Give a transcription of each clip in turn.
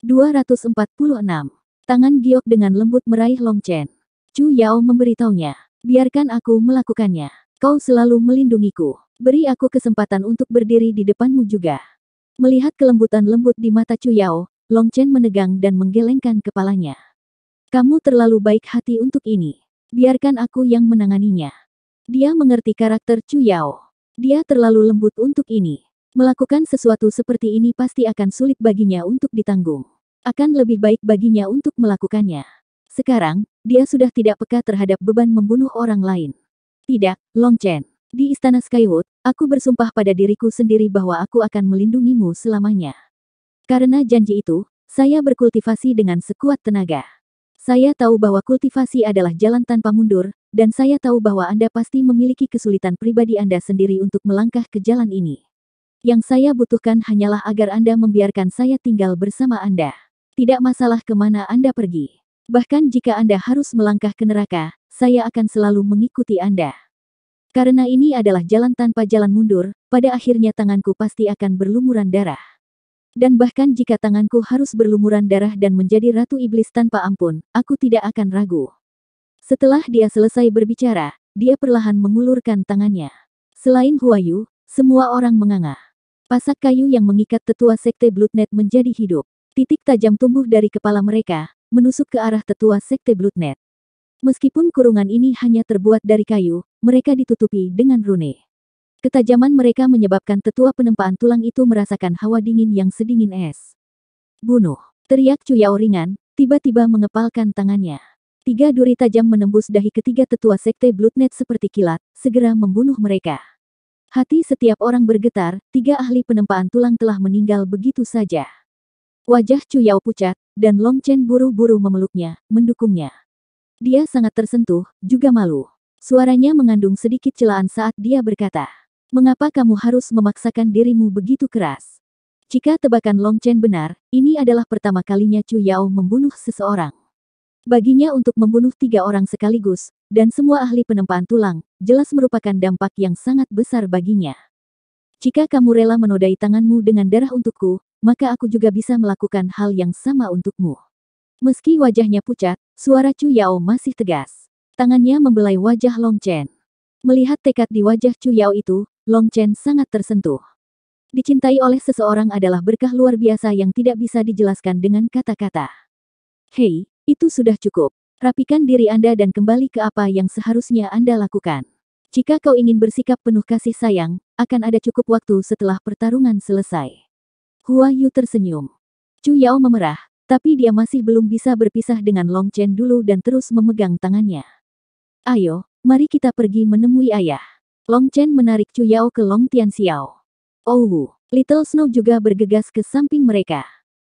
246. Tangan Giok dengan lembut meraih Long Chen. Chu Yao memberitahunya. Biarkan aku melakukannya. Kau selalu melindungiku. Beri aku kesempatan untuk berdiri di depanmu juga. Melihat kelembutan lembut di mata Chu Yao, Long Chen menegang dan menggelengkan kepalanya. Kamu terlalu baik hati untuk ini. Biarkan aku yang menanganinya. Dia mengerti karakter Chu Yao. Dia terlalu lembut untuk ini. Melakukan sesuatu seperti ini pasti akan sulit baginya untuk ditanggung. Akan lebih baik baginya untuk melakukannya. Sekarang, dia sudah tidak peka terhadap beban membunuh orang lain. Tidak, Long Chen. Di Istana Skywood, aku bersumpah pada diriku sendiri bahwa aku akan melindungimu selamanya. Karena janji itu, saya berkultivasi dengan sekuat tenaga. Saya tahu bahwa kultivasi adalah jalan tanpa mundur, dan saya tahu bahwa Anda pasti memiliki kesulitan pribadi Anda sendiri untuk melangkah ke jalan ini. Yang saya butuhkan hanyalah agar Anda membiarkan saya tinggal bersama Anda. Tidak masalah kemana Anda pergi. Bahkan jika Anda harus melangkah ke neraka, saya akan selalu mengikuti Anda. Karena ini adalah jalan tanpa jalan mundur, pada akhirnya tanganku pasti akan berlumuran darah. Dan bahkan jika tanganku harus berlumuran darah dan menjadi ratu iblis tanpa ampun, aku tidak akan ragu. Setelah dia selesai berbicara, dia perlahan mengulurkan tangannya. Selain Huayu, semua orang menganga. Pasak kayu yang mengikat tetua sekte Bloodnet menjadi hidup. Titik tajam tumbuh dari kepala mereka, menusuk ke arah tetua sekte Bloodnet. Meskipun kurungan ini hanya terbuat dari kayu, mereka ditutupi dengan rune. Ketajaman mereka menyebabkan tetua penempaan tulang itu merasakan hawa dingin yang sedingin es. Bunuh, teriak Cuyao ringan, tiba-tiba mengepalkan tangannya. Tiga duri tajam menembus dahi ketiga tetua sekte Bloodnet seperti kilat, segera membunuh mereka. Hati setiap orang bergetar, tiga ahli penempaan tulang telah meninggal begitu saja. Wajah Chu Yao pucat, dan Long Chen buru-buru memeluknya, mendukungnya. Dia sangat tersentuh, juga malu. Suaranya mengandung sedikit celaan saat dia berkata, Mengapa kamu harus memaksakan dirimu begitu keras? Jika tebakan Long Chen benar, ini adalah pertama kalinya Chu Yao membunuh seseorang. Baginya untuk membunuh tiga orang sekaligus, dan semua ahli penempaan tulang, jelas merupakan dampak yang sangat besar baginya. Jika kamu rela menodai tanganmu dengan darah untukku, maka aku juga bisa melakukan hal yang sama untukmu. Meski wajahnya pucat, suara Chu Yao masih tegas. Tangannya membelai wajah Long Chen. Melihat tekad di wajah Chu Yao itu, Long Chen sangat tersentuh. Dicintai oleh seseorang adalah berkah luar biasa yang tidak bisa dijelaskan dengan kata-kata. Hei, itu sudah cukup. Rapikan diri Anda dan kembali ke apa yang seharusnya Anda lakukan. Jika kau ingin bersikap penuh kasih sayang, akan ada cukup waktu setelah pertarungan selesai. Hua Yu tersenyum. Chu Yao memerah, tapi dia masih belum bisa berpisah dengan Long Chen dulu dan terus memegang tangannya. Ayo, mari kita pergi menemui ayah. Long Chen menarik Chu Yao ke Long Tian Xiao. Oh, Little Snow juga bergegas ke samping mereka.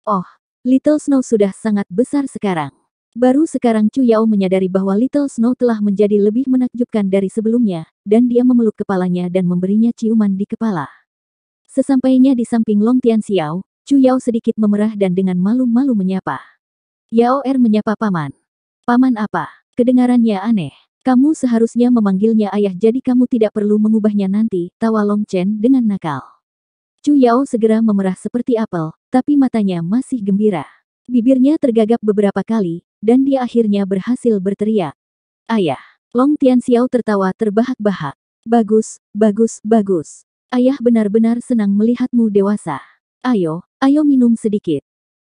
Oh, Little Snow sudah sangat besar sekarang. Baru sekarang Chu Yao menyadari bahwa Little Snow telah menjadi lebih menakjubkan dari sebelumnya, dan dia memeluk kepalanya dan memberinya ciuman di kepala. Sesampainya di samping Long Tian Xiao, Chu Yao sedikit memerah dan dengan malu-malu menyapa. Yao Er menyapa paman. Paman apa? Kedengarannya aneh. Kamu seharusnya memanggilnya ayah jadi kamu tidak perlu mengubahnya nanti, tawa Long Chen dengan nakal. Chu Yao segera memerah seperti apel, tapi matanya masih gembira. Bibirnya tergagap beberapa kali, dan dia akhirnya berhasil berteriak. Ayah, Long Tian Xiao tertawa terbahak-bahak. Bagus, bagus, bagus. Ayah benar-benar senang melihatmu dewasa. Ayo, ayo minum sedikit.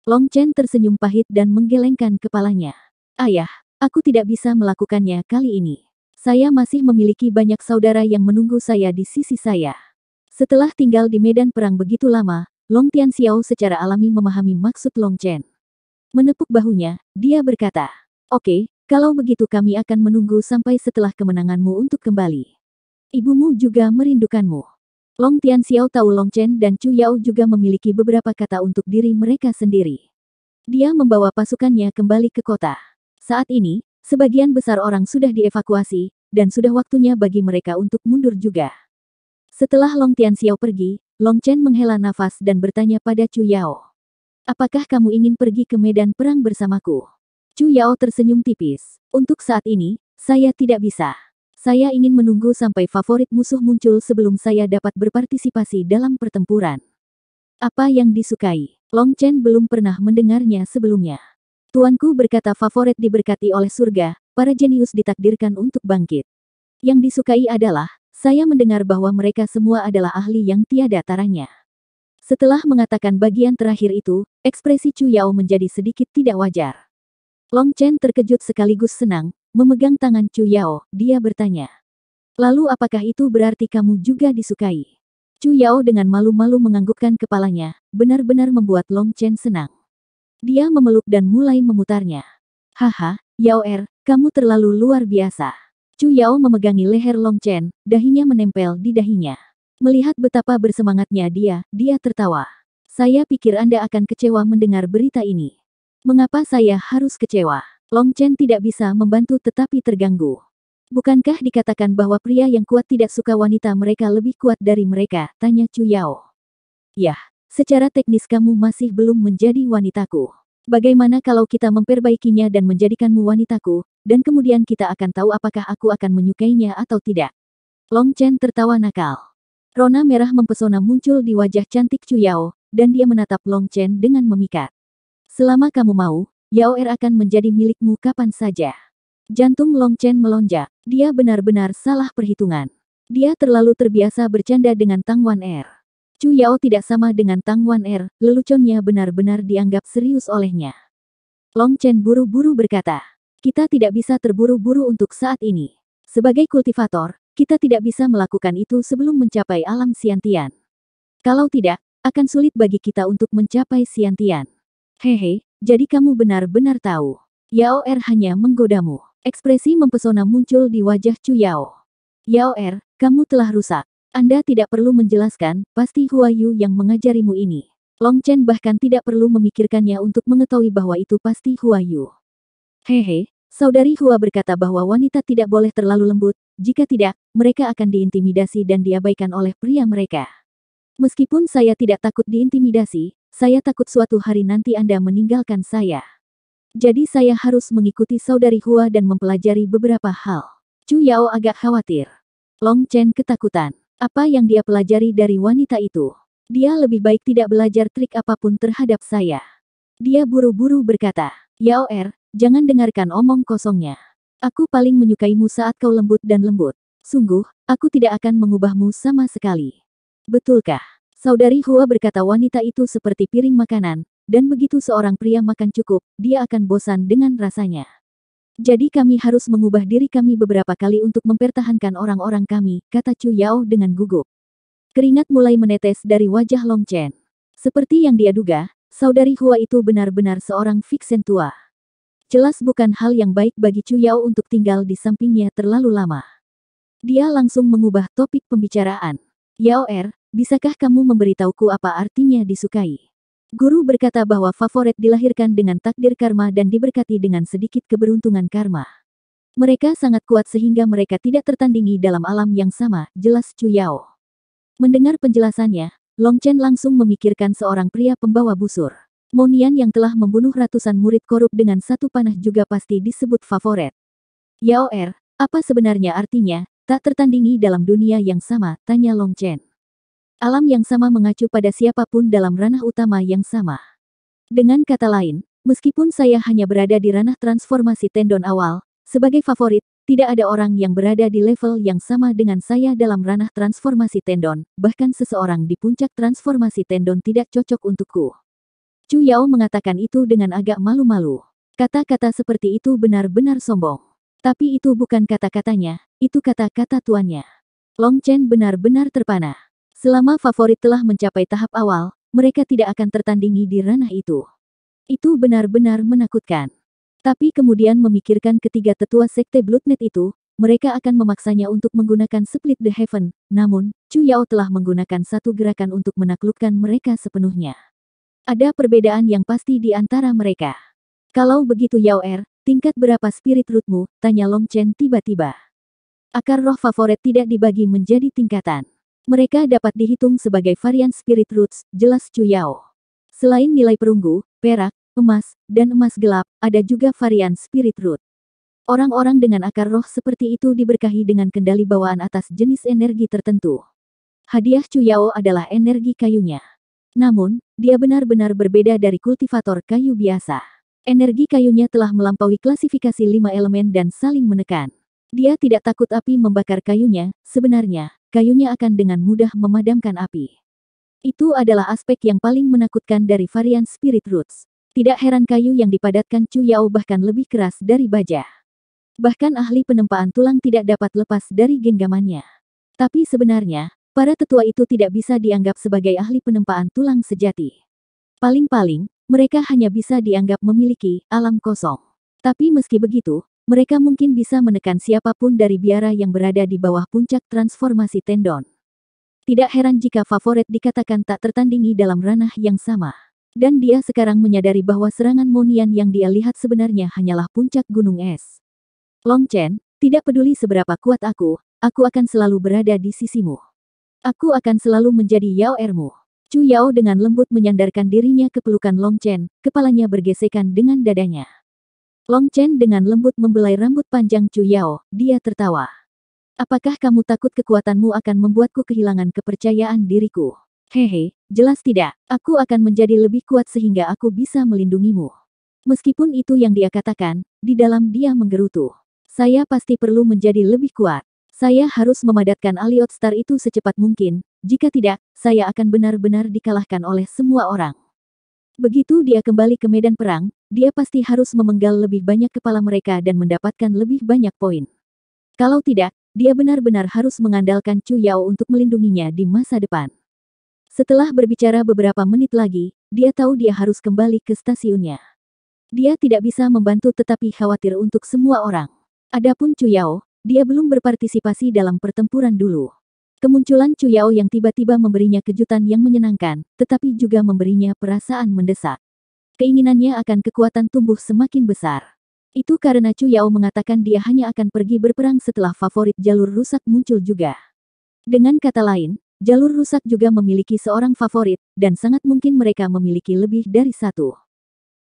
Long Chen tersenyum pahit dan menggelengkan kepalanya. Ayah, aku tidak bisa melakukannya kali ini. Saya masih memiliki banyak saudara yang menunggu saya di sisi saya. Setelah tinggal di medan perang begitu lama, Long Tian Xiao secara alami memahami maksud Long Chen. Menepuk bahunya, dia berkata, Oke, okay, kalau begitu kami akan menunggu sampai setelah kemenanganmu untuk kembali. Ibumu juga merindukanmu. Long Tian Xiao Tao Long Chen dan Chu Yao juga memiliki beberapa kata untuk diri mereka sendiri. Dia membawa pasukannya kembali ke kota. Saat ini, sebagian besar orang sudah dievakuasi, dan sudah waktunya bagi mereka untuk mundur juga. Setelah Long Tian Xiao pergi, Long Chen menghela nafas dan bertanya pada Chu Yao. Apakah kamu ingin pergi ke medan perang bersamaku? Chu Yao tersenyum tipis. Untuk saat ini, saya tidak bisa. Saya ingin menunggu sampai favorit musuh muncul sebelum saya dapat berpartisipasi dalam pertempuran. Apa yang disukai? Long Chen belum pernah mendengarnya sebelumnya. Tuanku berkata favorit diberkati oleh surga, para jenius ditakdirkan untuk bangkit. Yang disukai adalah, saya mendengar bahwa mereka semua adalah ahli yang tiada taranya. Setelah mengatakan bagian terakhir itu, ekspresi Chu Yao menjadi sedikit tidak wajar. Long Chen terkejut sekaligus senang, memegang tangan Chu Yao, dia bertanya. Lalu apakah itu berarti kamu juga disukai? Chu Yao dengan malu-malu menganggukkan kepalanya, benar-benar membuat Long Chen senang. Dia memeluk dan mulai memutarnya. Haha, Yao Er, kamu terlalu luar biasa. Chu Yao memegangi leher Long Chen, dahinya menempel di dahinya. Melihat betapa bersemangatnya dia, dia tertawa. Saya pikir Anda akan kecewa mendengar berita ini. Mengapa saya harus kecewa? Long Chen tidak bisa membantu tetapi terganggu. Bukankah dikatakan bahwa pria yang kuat tidak suka wanita mereka lebih kuat dari mereka? Tanya Chu Yao. Yah, secara teknis kamu masih belum menjadi wanitaku. Bagaimana kalau kita memperbaikinya dan menjadikanmu wanitaku, dan kemudian kita akan tahu apakah aku akan menyukainya atau tidak? Long Chen tertawa nakal. Rona merah mempesona muncul di wajah cantik Chu Yao, dan dia menatap Long Chen dengan memikat. Selama kamu mau, Yao Er akan menjadi milikmu kapan saja. Jantung Long Chen melonjak, dia benar-benar salah perhitungan. Dia terlalu terbiasa bercanda dengan Tang Wan Er. Chu Yao tidak sama dengan Tang Wan Er, leluconnya benar-benar dianggap serius olehnya. Long Chen buru-buru berkata, kita tidak bisa terburu-buru untuk saat ini. Sebagai kultivator, kita tidak bisa melakukan itu sebelum mencapai alam siantian. Kalau tidak, akan sulit bagi kita untuk mencapai siantian. Hehe, jadi kamu benar-benar tahu. Yao Er hanya menggodamu. Ekspresi mempesona muncul di wajah Chu Yao. Yao Er, kamu telah rusak. Anda tidak perlu menjelaskan, pasti Hua Yu yang mengajarimu ini. Long Chen bahkan tidak perlu memikirkannya untuk mengetahui bahwa itu pasti Hua Yu. Hehe, saudari Hua berkata bahwa wanita tidak boleh terlalu lembut, jika tidak, mereka akan diintimidasi dan diabaikan oleh pria mereka. Meskipun saya tidak takut diintimidasi, saya takut suatu hari nanti Anda meninggalkan saya. Jadi saya harus mengikuti saudari Hua dan mempelajari beberapa hal. Chu Yao agak khawatir. Long Chen ketakutan. Apa yang dia pelajari dari wanita itu? Dia lebih baik tidak belajar trik apapun terhadap saya. Dia buru-buru berkata, Yao Er, jangan dengarkan omong kosongnya. Aku paling menyukaimu saat kau lembut dan lembut. Sungguh, aku tidak akan mengubahmu sama sekali. Betulkah? Saudari Hua berkata wanita itu seperti piring makanan, dan begitu seorang pria makan cukup, dia akan bosan dengan rasanya. Jadi kami harus mengubah diri kami beberapa kali untuk mempertahankan orang-orang kami, kata Chu Yao dengan gugup. Keringat mulai menetes dari wajah Long Chen. Seperti yang dia duga, saudari Hua itu benar-benar seorang fiksen tua. Jelas bukan hal yang baik bagi Chu Yao untuk tinggal di sampingnya terlalu lama. Dia langsung mengubah topik pembicaraan. Yao Er, bisakah kamu memberitahuku apa artinya disukai? Guru berkata bahwa favorit dilahirkan dengan takdir karma dan diberkati dengan sedikit keberuntungan karma. Mereka sangat kuat sehingga mereka tidak tertandingi dalam alam yang sama, jelas Chu Yao. Mendengar penjelasannya, Long Chen langsung memikirkan seorang pria pembawa busur. Monian yang telah membunuh ratusan murid korup dengan satu panah juga pasti disebut favorit. Yao Er, apa sebenarnya artinya, tak tertandingi dalam dunia yang sama, tanya Long Chen. Alam yang sama mengacu pada siapapun dalam ranah utama yang sama. Dengan kata lain, meskipun saya hanya berada di ranah transformasi tendon awal, sebagai favorit, tidak ada orang yang berada di level yang sama dengan saya dalam ranah transformasi tendon, bahkan seseorang di puncak transformasi tendon tidak cocok untukku. Chu Yao mengatakan itu dengan agak malu-malu. Kata-kata seperti itu benar-benar sombong. Tapi itu bukan kata-katanya, itu kata-kata tuannya. Long Chen benar-benar terpana. Selama favorit telah mencapai tahap awal, mereka tidak akan tertandingi di ranah itu. Itu benar-benar menakutkan. Tapi kemudian memikirkan ketiga tetua sekte Bloodnet itu, mereka akan memaksanya untuk menggunakan Split the Heaven, namun, Chu Yao telah menggunakan satu gerakan untuk menaklukkan mereka sepenuhnya. Ada perbedaan yang pasti di antara mereka. Kalau begitu Yao Er, tingkat berapa spirit rootmu? Tanya Long Chen tiba-tiba. Akar roh favorit tidak dibagi menjadi tingkatan. Mereka dapat dihitung sebagai varian spirit roots, jelas Chu Yao. Selain nilai perunggu, perak, emas, dan emas gelap, ada juga varian spirit root. Orang-orang dengan akar roh seperti itu diberkahi dengan kendali bawaan atas jenis energi tertentu. Hadiah Chu Yao adalah energi kayunya. Namun, dia benar-benar berbeda dari kultivator kayu biasa. Energi kayunya telah melampaui klasifikasi lima elemen dan saling menekan. Dia tidak takut api membakar kayunya, sebenarnya, kayunya akan dengan mudah memadamkan api. Itu adalah aspek yang paling menakutkan dari varian Spirit Roots. Tidak heran kayu yang dipadatkan Chu Yao bahkan lebih keras dari baja. Bahkan ahli penempaan tulang tidak dapat lepas dari genggamannya. Tapi sebenarnya, Para tetua itu tidak bisa dianggap sebagai ahli penempaan tulang sejati. Paling-paling, mereka hanya bisa dianggap memiliki alam kosong. Tapi meski begitu, mereka mungkin bisa menekan siapapun dari biara yang berada di bawah puncak transformasi tendon. Tidak heran jika favorit dikatakan tak tertandingi dalam ranah yang sama. Dan dia sekarang menyadari bahwa serangan Monian yang dia lihat sebenarnya hanyalah puncak gunung es. Long Chen, tidak peduli seberapa kuat aku, aku akan selalu berada di sisimu. Aku akan selalu menjadi Yao Ermu. Chu Yao dengan lembut menyandarkan dirinya ke pelukan Long Chen, kepalanya bergesekan dengan dadanya. Long Chen dengan lembut membelai rambut panjang Chu Yao, dia tertawa. Apakah kamu takut kekuatanmu akan membuatku kehilangan kepercayaan diriku? Hehe, jelas tidak. Aku akan menjadi lebih kuat sehingga aku bisa melindungimu. Meskipun itu yang dia katakan, di dalam dia menggerutu. Saya pasti perlu menjadi lebih kuat. Saya harus memadatkan Aliot Star itu secepat mungkin, jika tidak, saya akan benar-benar dikalahkan oleh semua orang. Begitu dia kembali ke medan perang, dia pasti harus memenggal lebih banyak kepala mereka dan mendapatkan lebih banyak poin. Kalau tidak, dia benar-benar harus mengandalkan Chu Yao untuk melindunginya di masa depan. Setelah berbicara beberapa menit lagi, dia tahu dia harus kembali ke stasiunnya. Dia tidak bisa membantu tetapi khawatir untuk semua orang. Adapun Chu Yao, dia belum berpartisipasi dalam pertempuran dulu. Kemunculan Cuyao yang tiba-tiba memberinya kejutan yang menyenangkan, tetapi juga memberinya perasaan mendesak. Keinginannya akan kekuatan tumbuh semakin besar. Itu karena Cuyao mengatakan dia hanya akan pergi berperang setelah favorit jalur rusak muncul juga. Dengan kata lain, jalur rusak juga memiliki seorang favorit, dan sangat mungkin mereka memiliki lebih dari satu.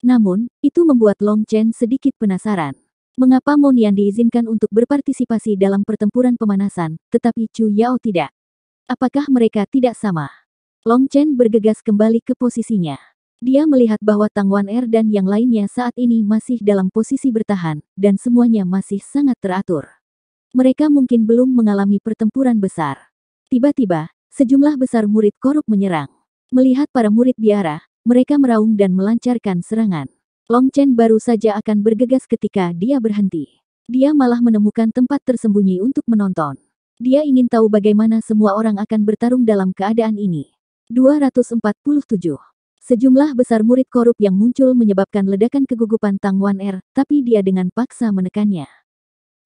Namun, itu membuat Long Chen sedikit penasaran. Mengapa Monian diizinkan untuk berpartisipasi dalam pertempuran pemanasan, tetapi Chu Yao tidak? Apakah mereka tidak sama? Long Chen bergegas kembali ke posisinya. Dia melihat bahwa Tang Wan Er dan yang lainnya saat ini masih dalam posisi bertahan, dan semuanya masih sangat teratur. Mereka mungkin belum mengalami pertempuran besar. Tiba-tiba, sejumlah besar murid korup menyerang. Melihat para murid biara, mereka meraung dan melancarkan serangan. Long Chen baru saja akan bergegas ketika dia berhenti. Dia malah menemukan tempat tersembunyi untuk menonton. Dia ingin tahu bagaimana semua orang akan bertarung dalam keadaan ini. 247. Sejumlah besar murid korup yang muncul menyebabkan ledakan kegugupan Tang Wan Er, tapi dia dengan paksa menekannya.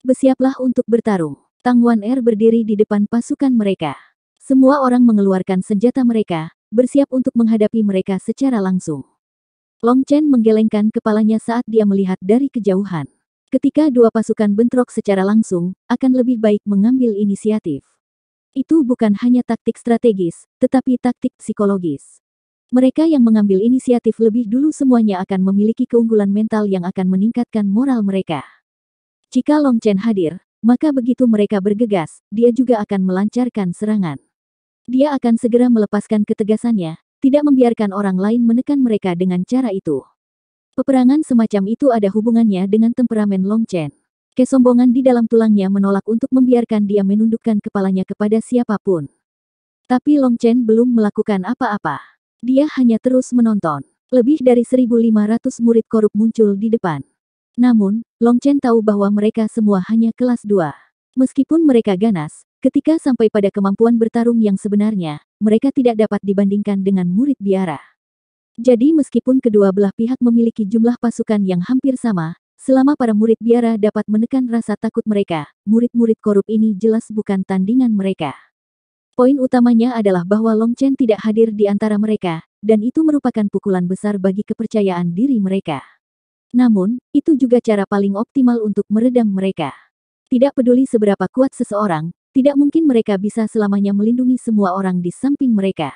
Bersiaplah untuk bertarung. Tang Wan Er berdiri di depan pasukan mereka. Semua orang mengeluarkan senjata mereka, bersiap untuk menghadapi mereka secara langsung. Long Chen menggelengkan kepalanya saat dia melihat dari kejauhan. Ketika dua pasukan bentrok secara langsung, akan lebih baik mengambil inisiatif. Itu bukan hanya taktik strategis, tetapi taktik psikologis. Mereka yang mengambil inisiatif lebih dulu semuanya akan memiliki keunggulan mental yang akan meningkatkan moral mereka. Jika Long Chen hadir, maka begitu mereka bergegas, dia juga akan melancarkan serangan. Dia akan segera melepaskan ketegasannya, tidak membiarkan orang lain menekan mereka dengan cara itu. Peperangan semacam itu ada hubungannya dengan temperamen Long Chen. Kesombongan di dalam tulangnya menolak untuk membiarkan dia menundukkan kepalanya kepada siapapun. Tapi Long Chen belum melakukan apa-apa. Dia hanya terus menonton. Lebih dari 1.500 murid korup muncul di depan. Namun, Long Chen tahu bahwa mereka semua hanya kelas 2. Meskipun mereka ganas, Ketika sampai pada kemampuan bertarung yang sebenarnya, mereka tidak dapat dibandingkan dengan murid biara. Jadi meskipun kedua belah pihak memiliki jumlah pasukan yang hampir sama, selama para murid biara dapat menekan rasa takut mereka, murid-murid korup ini jelas bukan tandingan mereka. Poin utamanya adalah bahwa Long Chen tidak hadir di antara mereka, dan itu merupakan pukulan besar bagi kepercayaan diri mereka. Namun, itu juga cara paling optimal untuk meredam mereka. Tidak peduli seberapa kuat seseorang, tidak mungkin mereka bisa selamanya melindungi semua orang di samping mereka.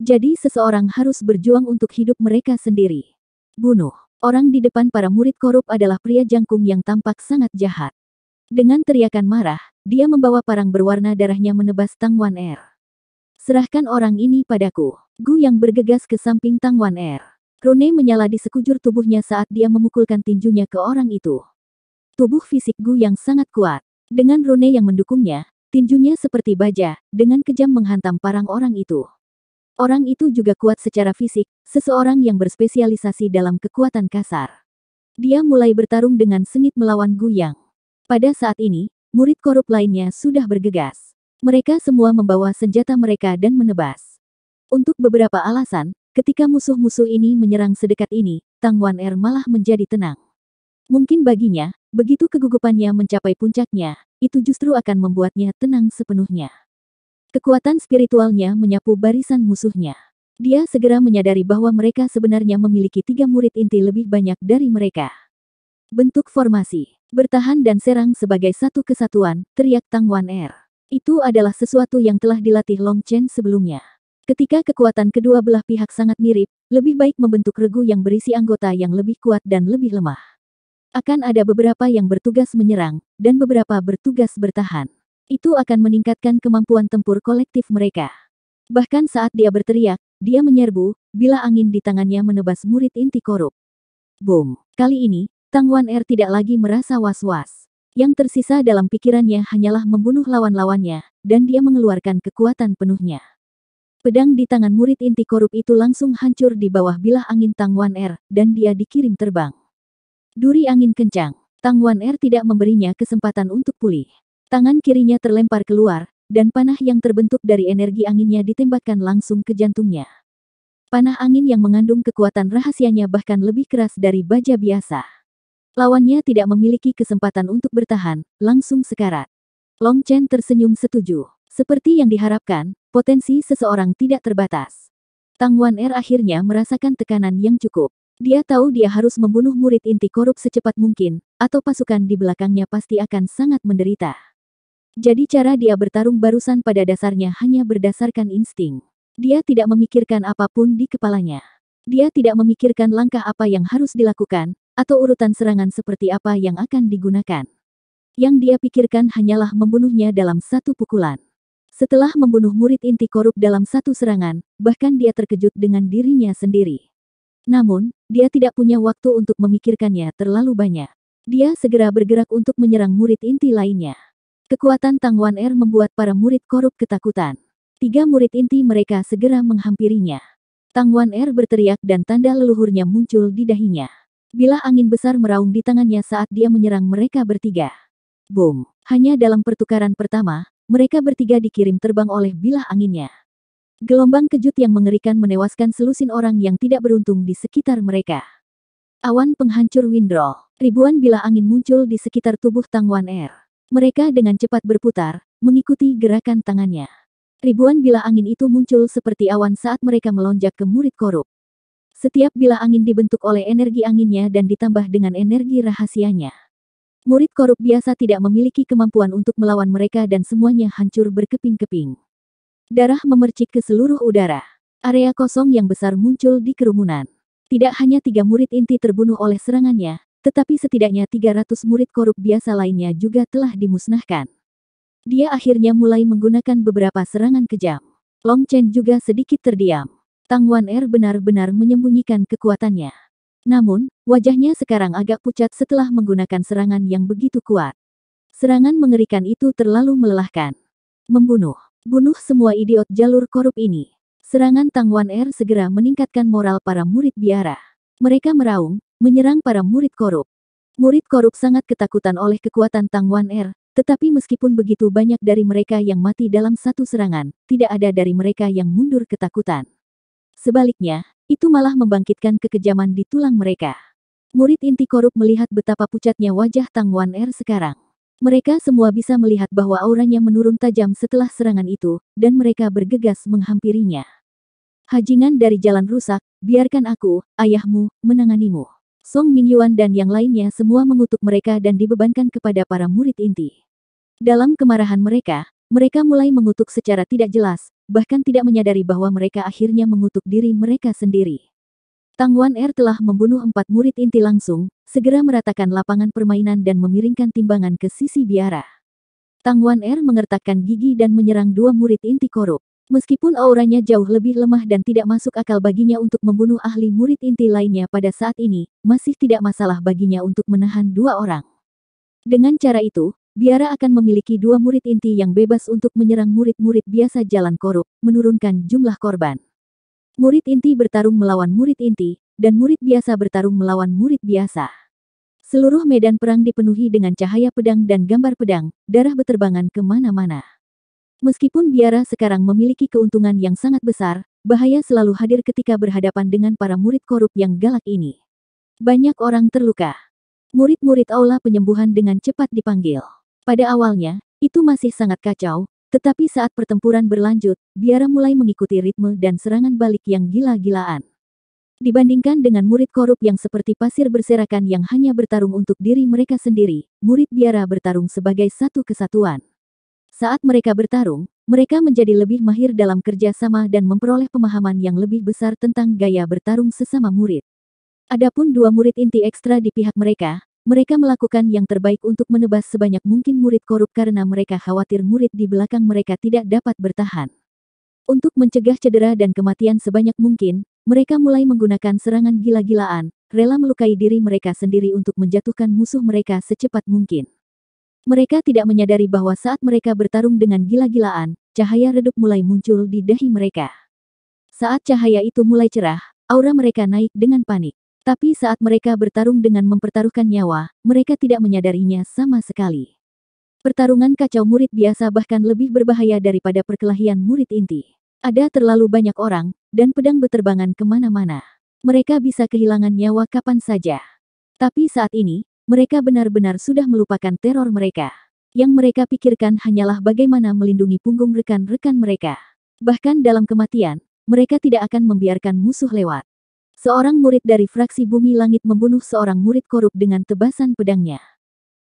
Jadi seseorang harus berjuang untuk hidup mereka sendiri. Bunuh. Orang di depan para murid korup adalah pria jangkung yang tampak sangat jahat. Dengan teriakan marah, dia membawa parang berwarna darahnya menebas Tang Wan Er. Serahkan orang ini padaku. Gu yang bergegas ke samping Tang Wan Er. Rune menyala di sekujur tubuhnya saat dia memukulkan tinjunya ke orang itu. Tubuh fisik Gu yang sangat kuat. Dengan Rune yang mendukungnya, Tinjunya seperti baja, dengan kejam menghantam parang orang itu. Orang itu juga kuat secara fisik, seseorang yang berspesialisasi dalam kekuatan kasar. Dia mulai bertarung dengan sengit melawan Guyang. Pada saat ini, murid korup lainnya sudah bergegas. Mereka semua membawa senjata mereka dan menebas. Untuk beberapa alasan, ketika musuh-musuh ini menyerang sedekat ini, Tang Wan Er malah menjadi tenang. Mungkin baginya, begitu kegugupannya mencapai puncaknya, itu justru akan membuatnya tenang sepenuhnya. Kekuatan spiritualnya menyapu barisan musuhnya. Dia segera menyadari bahwa mereka sebenarnya memiliki tiga murid inti lebih banyak dari mereka. Bentuk formasi, bertahan dan serang sebagai satu kesatuan, teriak Tang Wan Er. Itu adalah sesuatu yang telah dilatih Long Chen sebelumnya. Ketika kekuatan kedua belah pihak sangat mirip, lebih baik membentuk regu yang berisi anggota yang lebih kuat dan lebih lemah. Akan ada beberapa yang bertugas menyerang, dan beberapa bertugas bertahan. Itu akan meningkatkan kemampuan tempur kolektif mereka. Bahkan saat dia berteriak, dia menyerbu, bila angin di tangannya menebas murid inti korup. Boom! Kali ini, Tang Wan Er tidak lagi merasa was-was. Yang tersisa dalam pikirannya hanyalah membunuh lawan-lawannya, dan dia mengeluarkan kekuatan penuhnya. Pedang di tangan murid inti korup itu langsung hancur di bawah bilah angin Tang Wan Er, dan dia dikirim terbang. Duri angin kencang. Tang Wan Er tidak memberinya kesempatan untuk pulih. Tangan kirinya terlempar keluar, dan panah yang terbentuk dari energi anginnya ditembakkan langsung ke jantungnya. Panah angin yang mengandung kekuatan rahasianya bahkan lebih keras dari baja biasa. Lawannya tidak memiliki kesempatan untuk bertahan, langsung sekarat. Long Chen tersenyum setuju. Seperti yang diharapkan, potensi seseorang tidak terbatas. Tang Wan Er akhirnya merasakan tekanan yang cukup. Dia tahu dia harus membunuh murid inti korup secepat mungkin, atau pasukan di belakangnya pasti akan sangat menderita. Jadi cara dia bertarung barusan pada dasarnya hanya berdasarkan insting. Dia tidak memikirkan apapun di kepalanya. Dia tidak memikirkan langkah apa yang harus dilakukan, atau urutan serangan seperti apa yang akan digunakan. Yang dia pikirkan hanyalah membunuhnya dalam satu pukulan. Setelah membunuh murid inti korup dalam satu serangan, bahkan dia terkejut dengan dirinya sendiri. Namun, dia tidak punya waktu untuk memikirkannya terlalu banyak. Dia segera bergerak untuk menyerang murid inti lainnya. Kekuatan Tang Wan Er membuat para murid korup ketakutan. Tiga murid inti mereka segera menghampirinya. Tang Wan Er berteriak dan tanda leluhurnya muncul di dahinya. Bila angin besar meraung di tangannya saat dia menyerang mereka bertiga. Boom! Hanya dalam pertukaran pertama, mereka bertiga dikirim terbang oleh bilah anginnya. Gelombang kejut yang mengerikan menewaskan selusin orang yang tidak beruntung di sekitar mereka. Awan penghancur Windrol, Ribuan bila angin muncul di sekitar tubuh Tangwan Air. Er. Mereka dengan cepat berputar, mengikuti gerakan tangannya. Ribuan bila angin itu muncul seperti awan saat mereka melonjak ke murid korup. Setiap bila angin dibentuk oleh energi anginnya dan ditambah dengan energi rahasianya. Murid korup biasa tidak memiliki kemampuan untuk melawan mereka dan semuanya hancur berkeping-keping. Darah memercik ke seluruh udara. Area kosong yang besar muncul di kerumunan. Tidak hanya tiga murid inti terbunuh oleh serangannya, tetapi setidaknya 300 murid korup biasa lainnya juga telah dimusnahkan. Dia akhirnya mulai menggunakan beberapa serangan kejam. Long Chen juga sedikit terdiam. Tang Wan Er benar-benar menyembunyikan kekuatannya. Namun, wajahnya sekarang agak pucat setelah menggunakan serangan yang begitu kuat. Serangan mengerikan itu terlalu melelahkan. Membunuh. Bunuh semua idiot jalur korup ini. Serangan Tangwan Air er segera meningkatkan moral para murid biara. Mereka meraung, menyerang para murid korup. Murid korup sangat ketakutan oleh kekuatan Tangwan Air, er, tetapi meskipun begitu banyak dari mereka yang mati dalam satu serangan, tidak ada dari mereka yang mundur ketakutan. Sebaliknya, itu malah membangkitkan kekejaman di tulang mereka. Murid inti korup melihat betapa pucatnya wajah Tangwan Er sekarang. Mereka semua bisa melihat bahwa auranya menurun tajam setelah serangan itu, dan mereka bergegas menghampirinya. Hajingan dari jalan rusak, biarkan aku, ayahmu, menanganimu. Song Mingyuan dan yang lainnya semua mengutuk mereka dan dibebankan kepada para murid inti. Dalam kemarahan mereka, mereka mulai mengutuk secara tidak jelas, bahkan tidak menyadari bahwa mereka akhirnya mengutuk diri mereka sendiri. Tang Wan Er telah membunuh empat murid inti langsung, segera meratakan lapangan permainan dan memiringkan timbangan ke sisi biara. Tang Wan Er mengertakkan gigi dan menyerang dua murid inti korup. Meskipun auranya jauh lebih lemah dan tidak masuk akal baginya untuk membunuh ahli murid inti lainnya pada saat ini, masih tidak masalah baginya untuk menahan dua orang. Dengan cara itu, Biara akan memiliki dua murid inti yang bebas untuk menyerang murid-murid biasa jalan korup, menurunkan jumlah korban. Murid inti bertarung melawan murid inti, dan murid biasa bertarung melawan murid biasa. Seluruh medan perang dipenuhi dengan cahaya pedang dan gambar pedang, darah beterbangan kemana-mana. Meskipun biara sekarang memiliki keuntungan yang sangat besar, bahaya selalu hadir ketika berhadapan dengan para murid korup yang galak ini. Banyak orang terluka. Murid-murid aula penyembuhan dengan cepat dipanggil. Pada awalnya, itu masih sangat kacau, tetapi saat pertempuran berlanjut, biara mulai mengikuti ritme dan serangan balik yang gila-gilaan. Dibandingkan dengan murid korup yang seperti pasir berserakan yang hanya bertarung untuk diri mereka sendiri, murid biara bertarung sebagai satu kesatuan. Saat mereka bertarung, mereka menjadi lebih mahir dalam kerja sama dan memperoleh pemahaman yang lebih besar tentang gaya bertarung sesama murid. Adapun dua murid inti ekstra di pihak mereka, mereka melakukan yang terbaik untuk menebas sebanyak mungkin murid korup karena mereka khawatir murid di belakang mereka tidak dapat bertahan. Untuk mencegah cedera dan kematian sebanyak mungkin, mereka mulai menggunakan serangan gila-gilaan, rela melukai diri mereka sendiri untuk menjatuhkan musuh mereka secepat mungkin. Mereka tidak menyadari bahwa saat mereka bertarung dengan gila-gilaan, cahaya redup mulai muncul di dahi mereka. Saat cahaya itu mulai cerah, aura mereka naik dengan panik. Tapi saat mereka bertarung dengan mempertaruhkan nyawa, mereka tidak menyadarinya sama sekali. Pertarungan kacau murid biasa bahkan lebih berbahaya daripada perkelahian murid inti. Ada terlalu banyak orang, dan pedang berterbangan kemana-mana. Mereka bisa kehilangan nyawa kapan saja. Tapi saat ini, mereka benar-benar sudah melupakan teror mereka. Yang mereka pikirkan hanyalah bagaimana melindungi punggung rekan-rekan mereka. Bahkan dalam kematian, mereka tidak akan membiarkan musuh lewat. Seorang murid dari fraksi Bumi Langit membunuh seorang murid korup dengan tebasan pedangnya.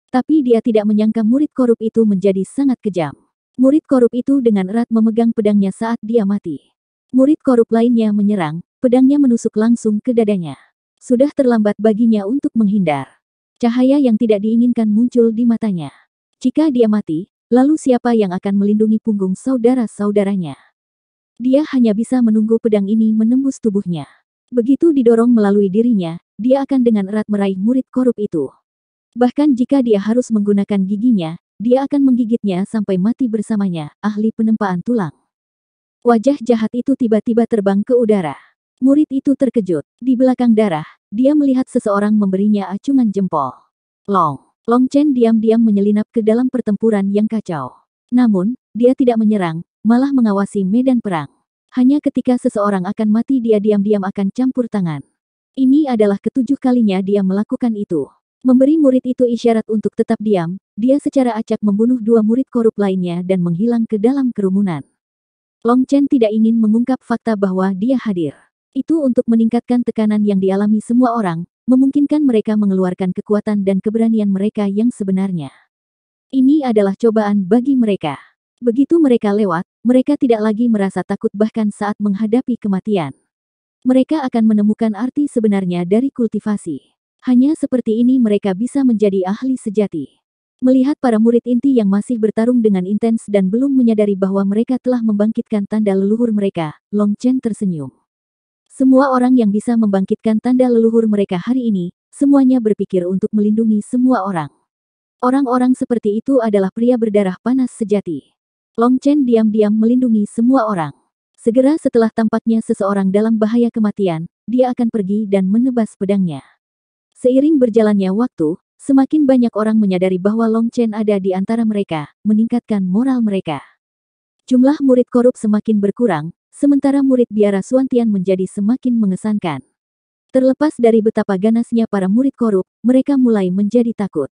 Tapi dia tidak menyangka murid korup itu menjadi sangat kejam. Murid korup itu dengan erat memegang pedangnya saat dia mati. Murid korup lainnya menyerang, pedangnya menusuk langsung ke dadanya. Sudah terlambat baginya untuk menghindar. Cahaya yang tidak diinginkan muncul di matanya. Jika dia mati, lalu siapa yang akan melindungi punggung saudara-saudaranya? Dia hanya bisa menunggu pedang ini menembus tubuhnya. Begitu didorong melalui dirinya, dia akan dengan erat meraih murid korup itu. Bahkan jika dia harus menggunakan giginya, dia akan menggigitnya sampai mati bersamanya, ahli penempaan tulang. Wajah jahat itu tiba-tiba terbang ke udara. Murid itu terkejut. Di belakang darah, dia melihat seseorang memberinya acungan jempol. Long. Long Chen diam-diam menyelinap ke dalam pertempuran yang kacau. Namun, dia tidak menyerang, malah mengawasi medan perang. Hanya ketika seseorang akan mati dia diam-diam akan campur tangan. Ini adalah ketujuh kalinya dia melakukan itu. Memberi murid itu isyarat untuk tetap diam, dia secara acak membunuh dua murid korup lainnya dan menghilang ke dalam kerumunan. Long Chen tidak ingin mengungkap fakta bahwa dia hadir. Itu untuk meningkatkan tekanan yang dialami semua orang, memungkinkan mereka mengeluarkan kekuatan dan keberanian mereka yang sebenarnya. Ini adalah cobaan bagi mereka. Begitu mereka lewat, mereka tidak lagi merasa takut bahkan saat menghadapi kematian. Mereka akan menemukan arti sebenarnya dari kultivasi. Hanya seperti ini mereka bisa menjadi ahli sejati. Melihat para murid inti yang masih bertarung dengan intens dan belum menyadari bahwa mereka telah membangkitkan tanda leluhur mereka, Long Chen tersenyum. Semua orang yang bisa membangkitkan tanda leluhur mereka hari ini, semuanya berpikir untuk melindungi semua orang. Orang-orang seperti itu adalah pria berdarah panas sejati. Long Chen diam-diam melindungi semua orang. Segera setelah tampaknya seseorang dalam bahaya kematian, dia akan pergi dan menebas pedangnya. Seiring berjalannya waktu, semakin banyak orang menyadari bahwa Long Chen ada di antara mereka, meningkatkan moral mereka. Jumlah murid korup semakin berkurang, sementara murid biara Suantian menjadi semakin mengesankan. Terlepas dari betapa ganasnya para murid korup, mereka mulai menjadi takut.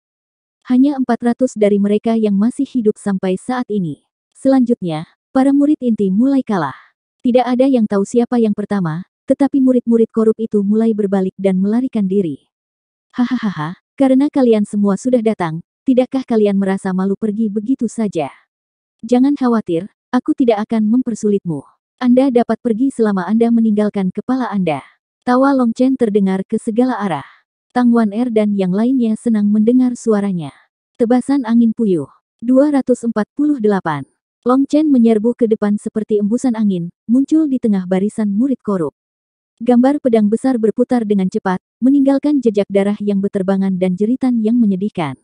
Hanya 400 dari mereka yang masih hidup sampai saat ini. Selanjutnya, para murid inti mulai kalah. Tidak ada yang tahu siapa yang pertama, tetapi murid-murid korup itu mulai berbalik dan melarikan diri. Hahaha, karena kalian semua sudah datang, tidakkah kalian merasa malu pergi begitu saja? Jangan khawatir, aku tidak akan mempersulitmu. Anda dapat pergi selama Anda meninggalkan kepala Anda. Tawa Long Chen terdengar ke segala arah. Tang Wan Er dan yang lainnya senang mendengar suaranya. Tebasan angin puyuh. 248. Long Chen menyerbu ke depan seperti embusan angin, muncul di tengah barisan murid korup. Gambar pedang besar berputar dengan cepat, meninggalkan jejak darah yang beterbangan dan jeritan yang menyedihkan.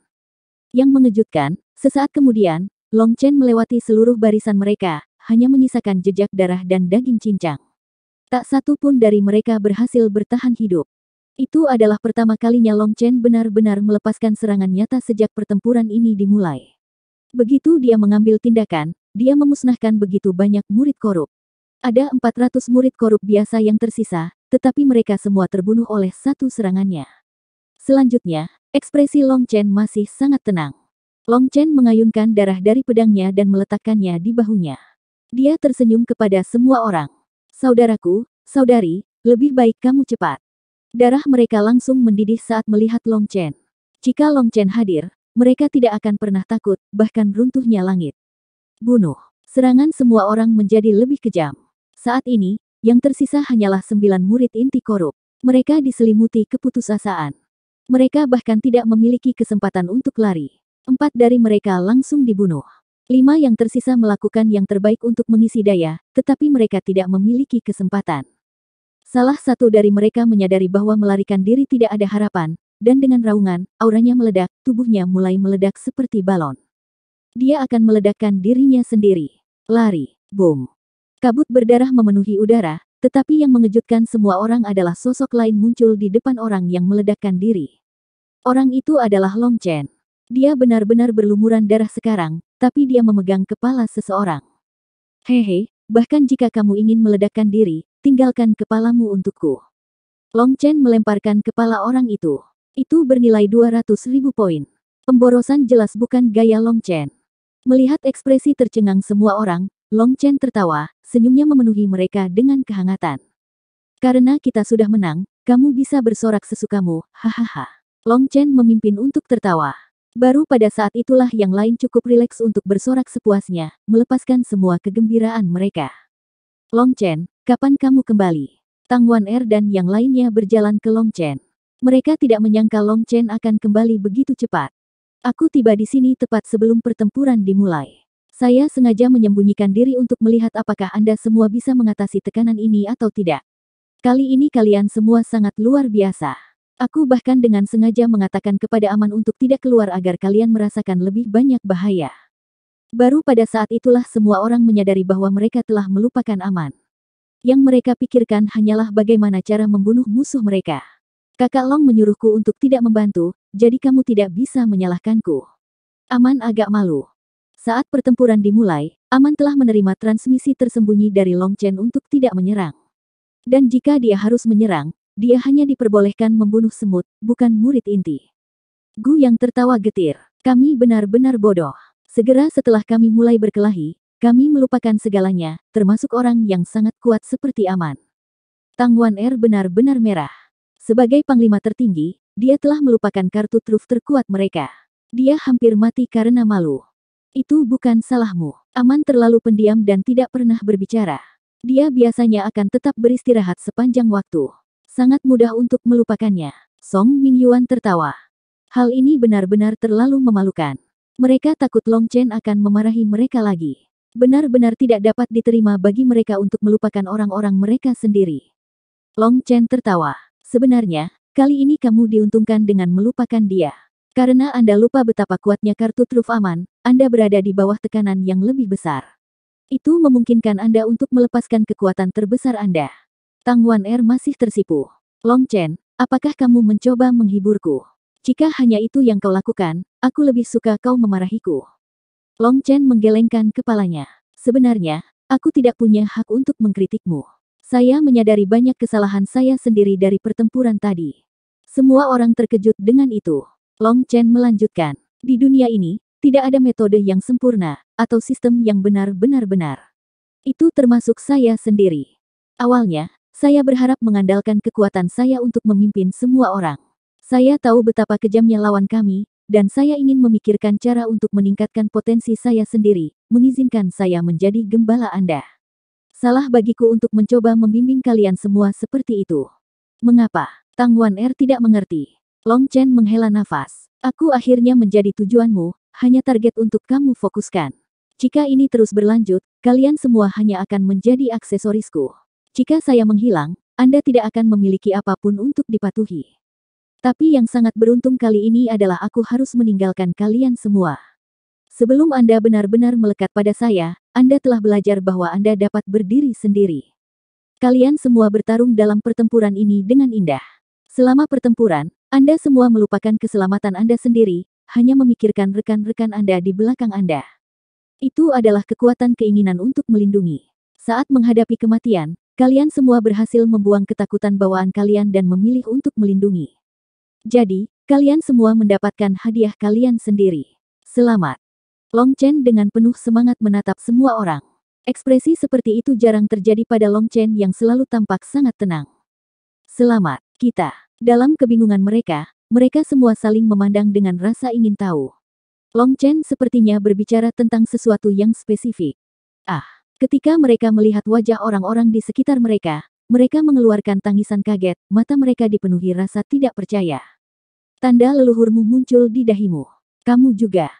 Yang mengejutkan, sesaat kemudian, Long Chen melewati seluruh barisan mereka, hanya menyisakan jejak darah dan daging cincang. Tak satu pun dari mereka berhasil bertahan hidup. Itu adalah pertama kalinya Long Chen benar-benar melepaskan serangan nyata sejak pertempuran ini dimulai. Begitu dia mengambil tindakan, dia memusnahkan begitu banyak murid korup. Ada 400 murid korup biasa yang tersisa, tetapi mereka semua terbunuh oleh satu serangannya. Selanjutnya, ekspresi Long Chen masih sangat tenang. Long Chen mengayunkan darah dari pedangnya dan meletakkannya di bahunya. Dia tersenyum kepada semua orang. Saudaraku, saudari, lebih baik kamu cepat. Darah mereka langsung mendidih saat melihat Long Chen. Jika Long Chen hadir, mereka tidak akan pernah takut, bahkan runtuhnya langit bunuh. Serangan semua orang menjadi lebih kejam. Saat ini, yang tersisa hanyalah sembilan murid inti korup. Mereka diselimuti keputusasaan. Mereka bahkan tidak memiliki kesempatan untuk lari. Empat dari mereka langsung dibunuh. Lima yang tersisa melakukan yang terbaik untuk mengisi daya, tetapi mereka tidak memiliki kesempatan. Salah satu dari mereka menyadari bahwa melarikan diri tidak ada harapan, dan dengan raungan, auranya meledak, tubuhnya mulai meledak seperti balon. Dia akan meledakkan dirinya sendiri. Lari, boom. Kabut berdarah memenuhi udara, tetapi yang mengejutkan semua orang adalah sosok lain muncul di depan orang yang meledakkan diri. Orang itu adalah Long Chen. Dia benar-benar berlumuran darah sekarang, tapi dia memegang kepala seseorang. Hehe, bahkan jika kamu ingin meledakkan diri, tinggalkan kepalamu untukku. Long Chen melemparkan kepala orang itu. Itu bernilai 200 ribu poin. Pemborosan jelas bukan gaya Long Chen. Melihat ekspresi tercengang semua orang, Long Chen tertawa, senyumnya memenuhi mereka dengan kehangatan. Karena kita sudah menang, kamu bisa bersorak sesukamu, hahaha. Long Chen memimpin untuk tertawa. Baru pada saat itulah yang lain cukup rileks untuk bersorak sepuasnya, melepaskan semua kegembiraan mereka. Long Chen, kapan kamu kembali? Tang Wan Er dan yang lainnya berjalan ke Long Chen. Mereka tidak menyangka Long Chen akan kembali begitu cepat. Aku tiba di sini tepat sebelum pertempuran dimulai. Saya sengaja menyembunyikan diri untuk melihat apakah Anda semua bisa mengatasi tekanan ini atau tidak. Kali ini kalian semua sangat luar biasa. Aku bahkan dengan sengaja mengatakan kepada Aman untuk tidak keluar agar kalian merasakan lebih banyak bahaya. Baru pada saat itulah semua orang menyadari bahwa mereka telah melupakan Aman. Yang mereka pikirkan hanyalah bagaimana cara membunuh musuh mereka. Kakak Long menyuruhku untuk tidak membantu, jadi kamu tidak bisa menyalahkanku. Aman agak malu. Saat pertempuran dimulai, Aman telah menerima transmisi tersembunyi dari Long Chen untuk tidak menyerang. Dan jika dia harus menyerang, dia hanya diperbolehkan membunuh semut, bukan murid inti. Gu yang tertawa getir. Kami benar-benar bodoh. Segera setelah kami mulai berkelahi, kami melupakan segalanya, termasuk orang yang sangat kuat seperti Aman. Tang Wan Er benar-benar merah. Sebagai panglima tertinggi, dia telah melupakan kartu truf terkuat mereka. Dia hampir mati karena malu. Itu bukan salahmu. Aman terlalu pendiam dan tidak pernah berbicara. Dia biasanya akan tetap beristirahat sepanjang waktu. Sangat mudah untuk melupakannya. Song Ming Yuan tertawa. Hal ini benar-benar terlalu memalukan. Mereka takut Long Chen akan memarahi mereka lagi. Benar-benar tidak dapat diterima bagi mereka untuk melupakan orang-orang mereka sendiri. Long Chen tertawa. Sebenarnya, Kali ini kamu diuntungkan dengan melupakan dia. Karena Anda lupa betapa kuatnya kartu truf aman, Anda berada di bawah tekanan yang lebih besar. Itu memungkinkan Anda untuk melepaskan kekuatan terbesar Anda. Tang Wan Er masih tersipu. Long Chen, apakah kamu mencoba menghiburku? Jika hanya itu yang kau lakukan, aku lebih suka kau memarahiku. Long Chen menggelengkan kepalanya. Sebenarnya, aku tidak punya hak untuk mengkritikmu. Saya menyadari banyak kesalahan saya sendiri dari pertempuran tadi. Semua orang terkejut dengan itu. Long Chen melanjutkan, di dunia ini, tidak ada metode yang sempurna, atau sistem yang benar-benar benar. Itu termasuk saya sendiri. Awalnya, saya berharap mengandalkan kekuatan saya untuk memimpin semua orang. Saya tahu betapa kejamnya lawan kami, dan saya ingin memikirkan cara untuk meningkatkan potensi saya sendiri, mengizinkan saya menjadi gembala Anda. Salah bagiku untuk mencoba membimbing kalian semua seperti itu. Mengapa? Tang Wan Er tidak mengerti. Long Chen menghela nafas. Aku akhirnya menjadi tujuanmu, hanya target untuk kamu fokuskan. Jika ini terus berlanjut, kalian semua hanya akan menjadi aksesorisku. Jika saya menghilang, Anda tidak akan memiliki apapun untuk dipatuhi. Tapi yang sangat beruntung kali ini adalah aku harus meninggalkan kalian semua. Sebelum Anda benar-benar melekat pada saya, Anda telah belajar bahwa Anda dapat berdiri sendiri. Kalian semua bertarung dalam pertempuran ini dengan indah. Selama pertempuran, Anda semua melupakan keselamatan Anda sendiri, hanya memikirkan rekan-rekan Anda di belakang Anda. Itu adalah kekuatan keinginan untuk melindungi. Saat menghadapi kematian, kalian semua berhasil membuang ketakutan bawaan kalian dan memilih untuk melindungi. Jadi, kalian semua mendapatkan hadiah kalian sendiri. Selamat. Long Chen dengan penuh semangat menatap semua orang. Ekspresi seperti itu jarang terjadi pada Long Chen yang selalu tampak sangat tenang. Selamat kita. Dalam kebingungan mereka, mereka semua saling memandang dengan rasa ingin tahu. Long Chen sepertinya berbicara tentang sesuatu yang spesifik. Ah, ketika mereka melihat wajah orang-orang di sekitar mereka, mereka mengeluarkan tangisan kaget, mata mereka dipenuhi rasa tidak percaya. Tanda leluhurmu muncul di dahimu. Kamu juga.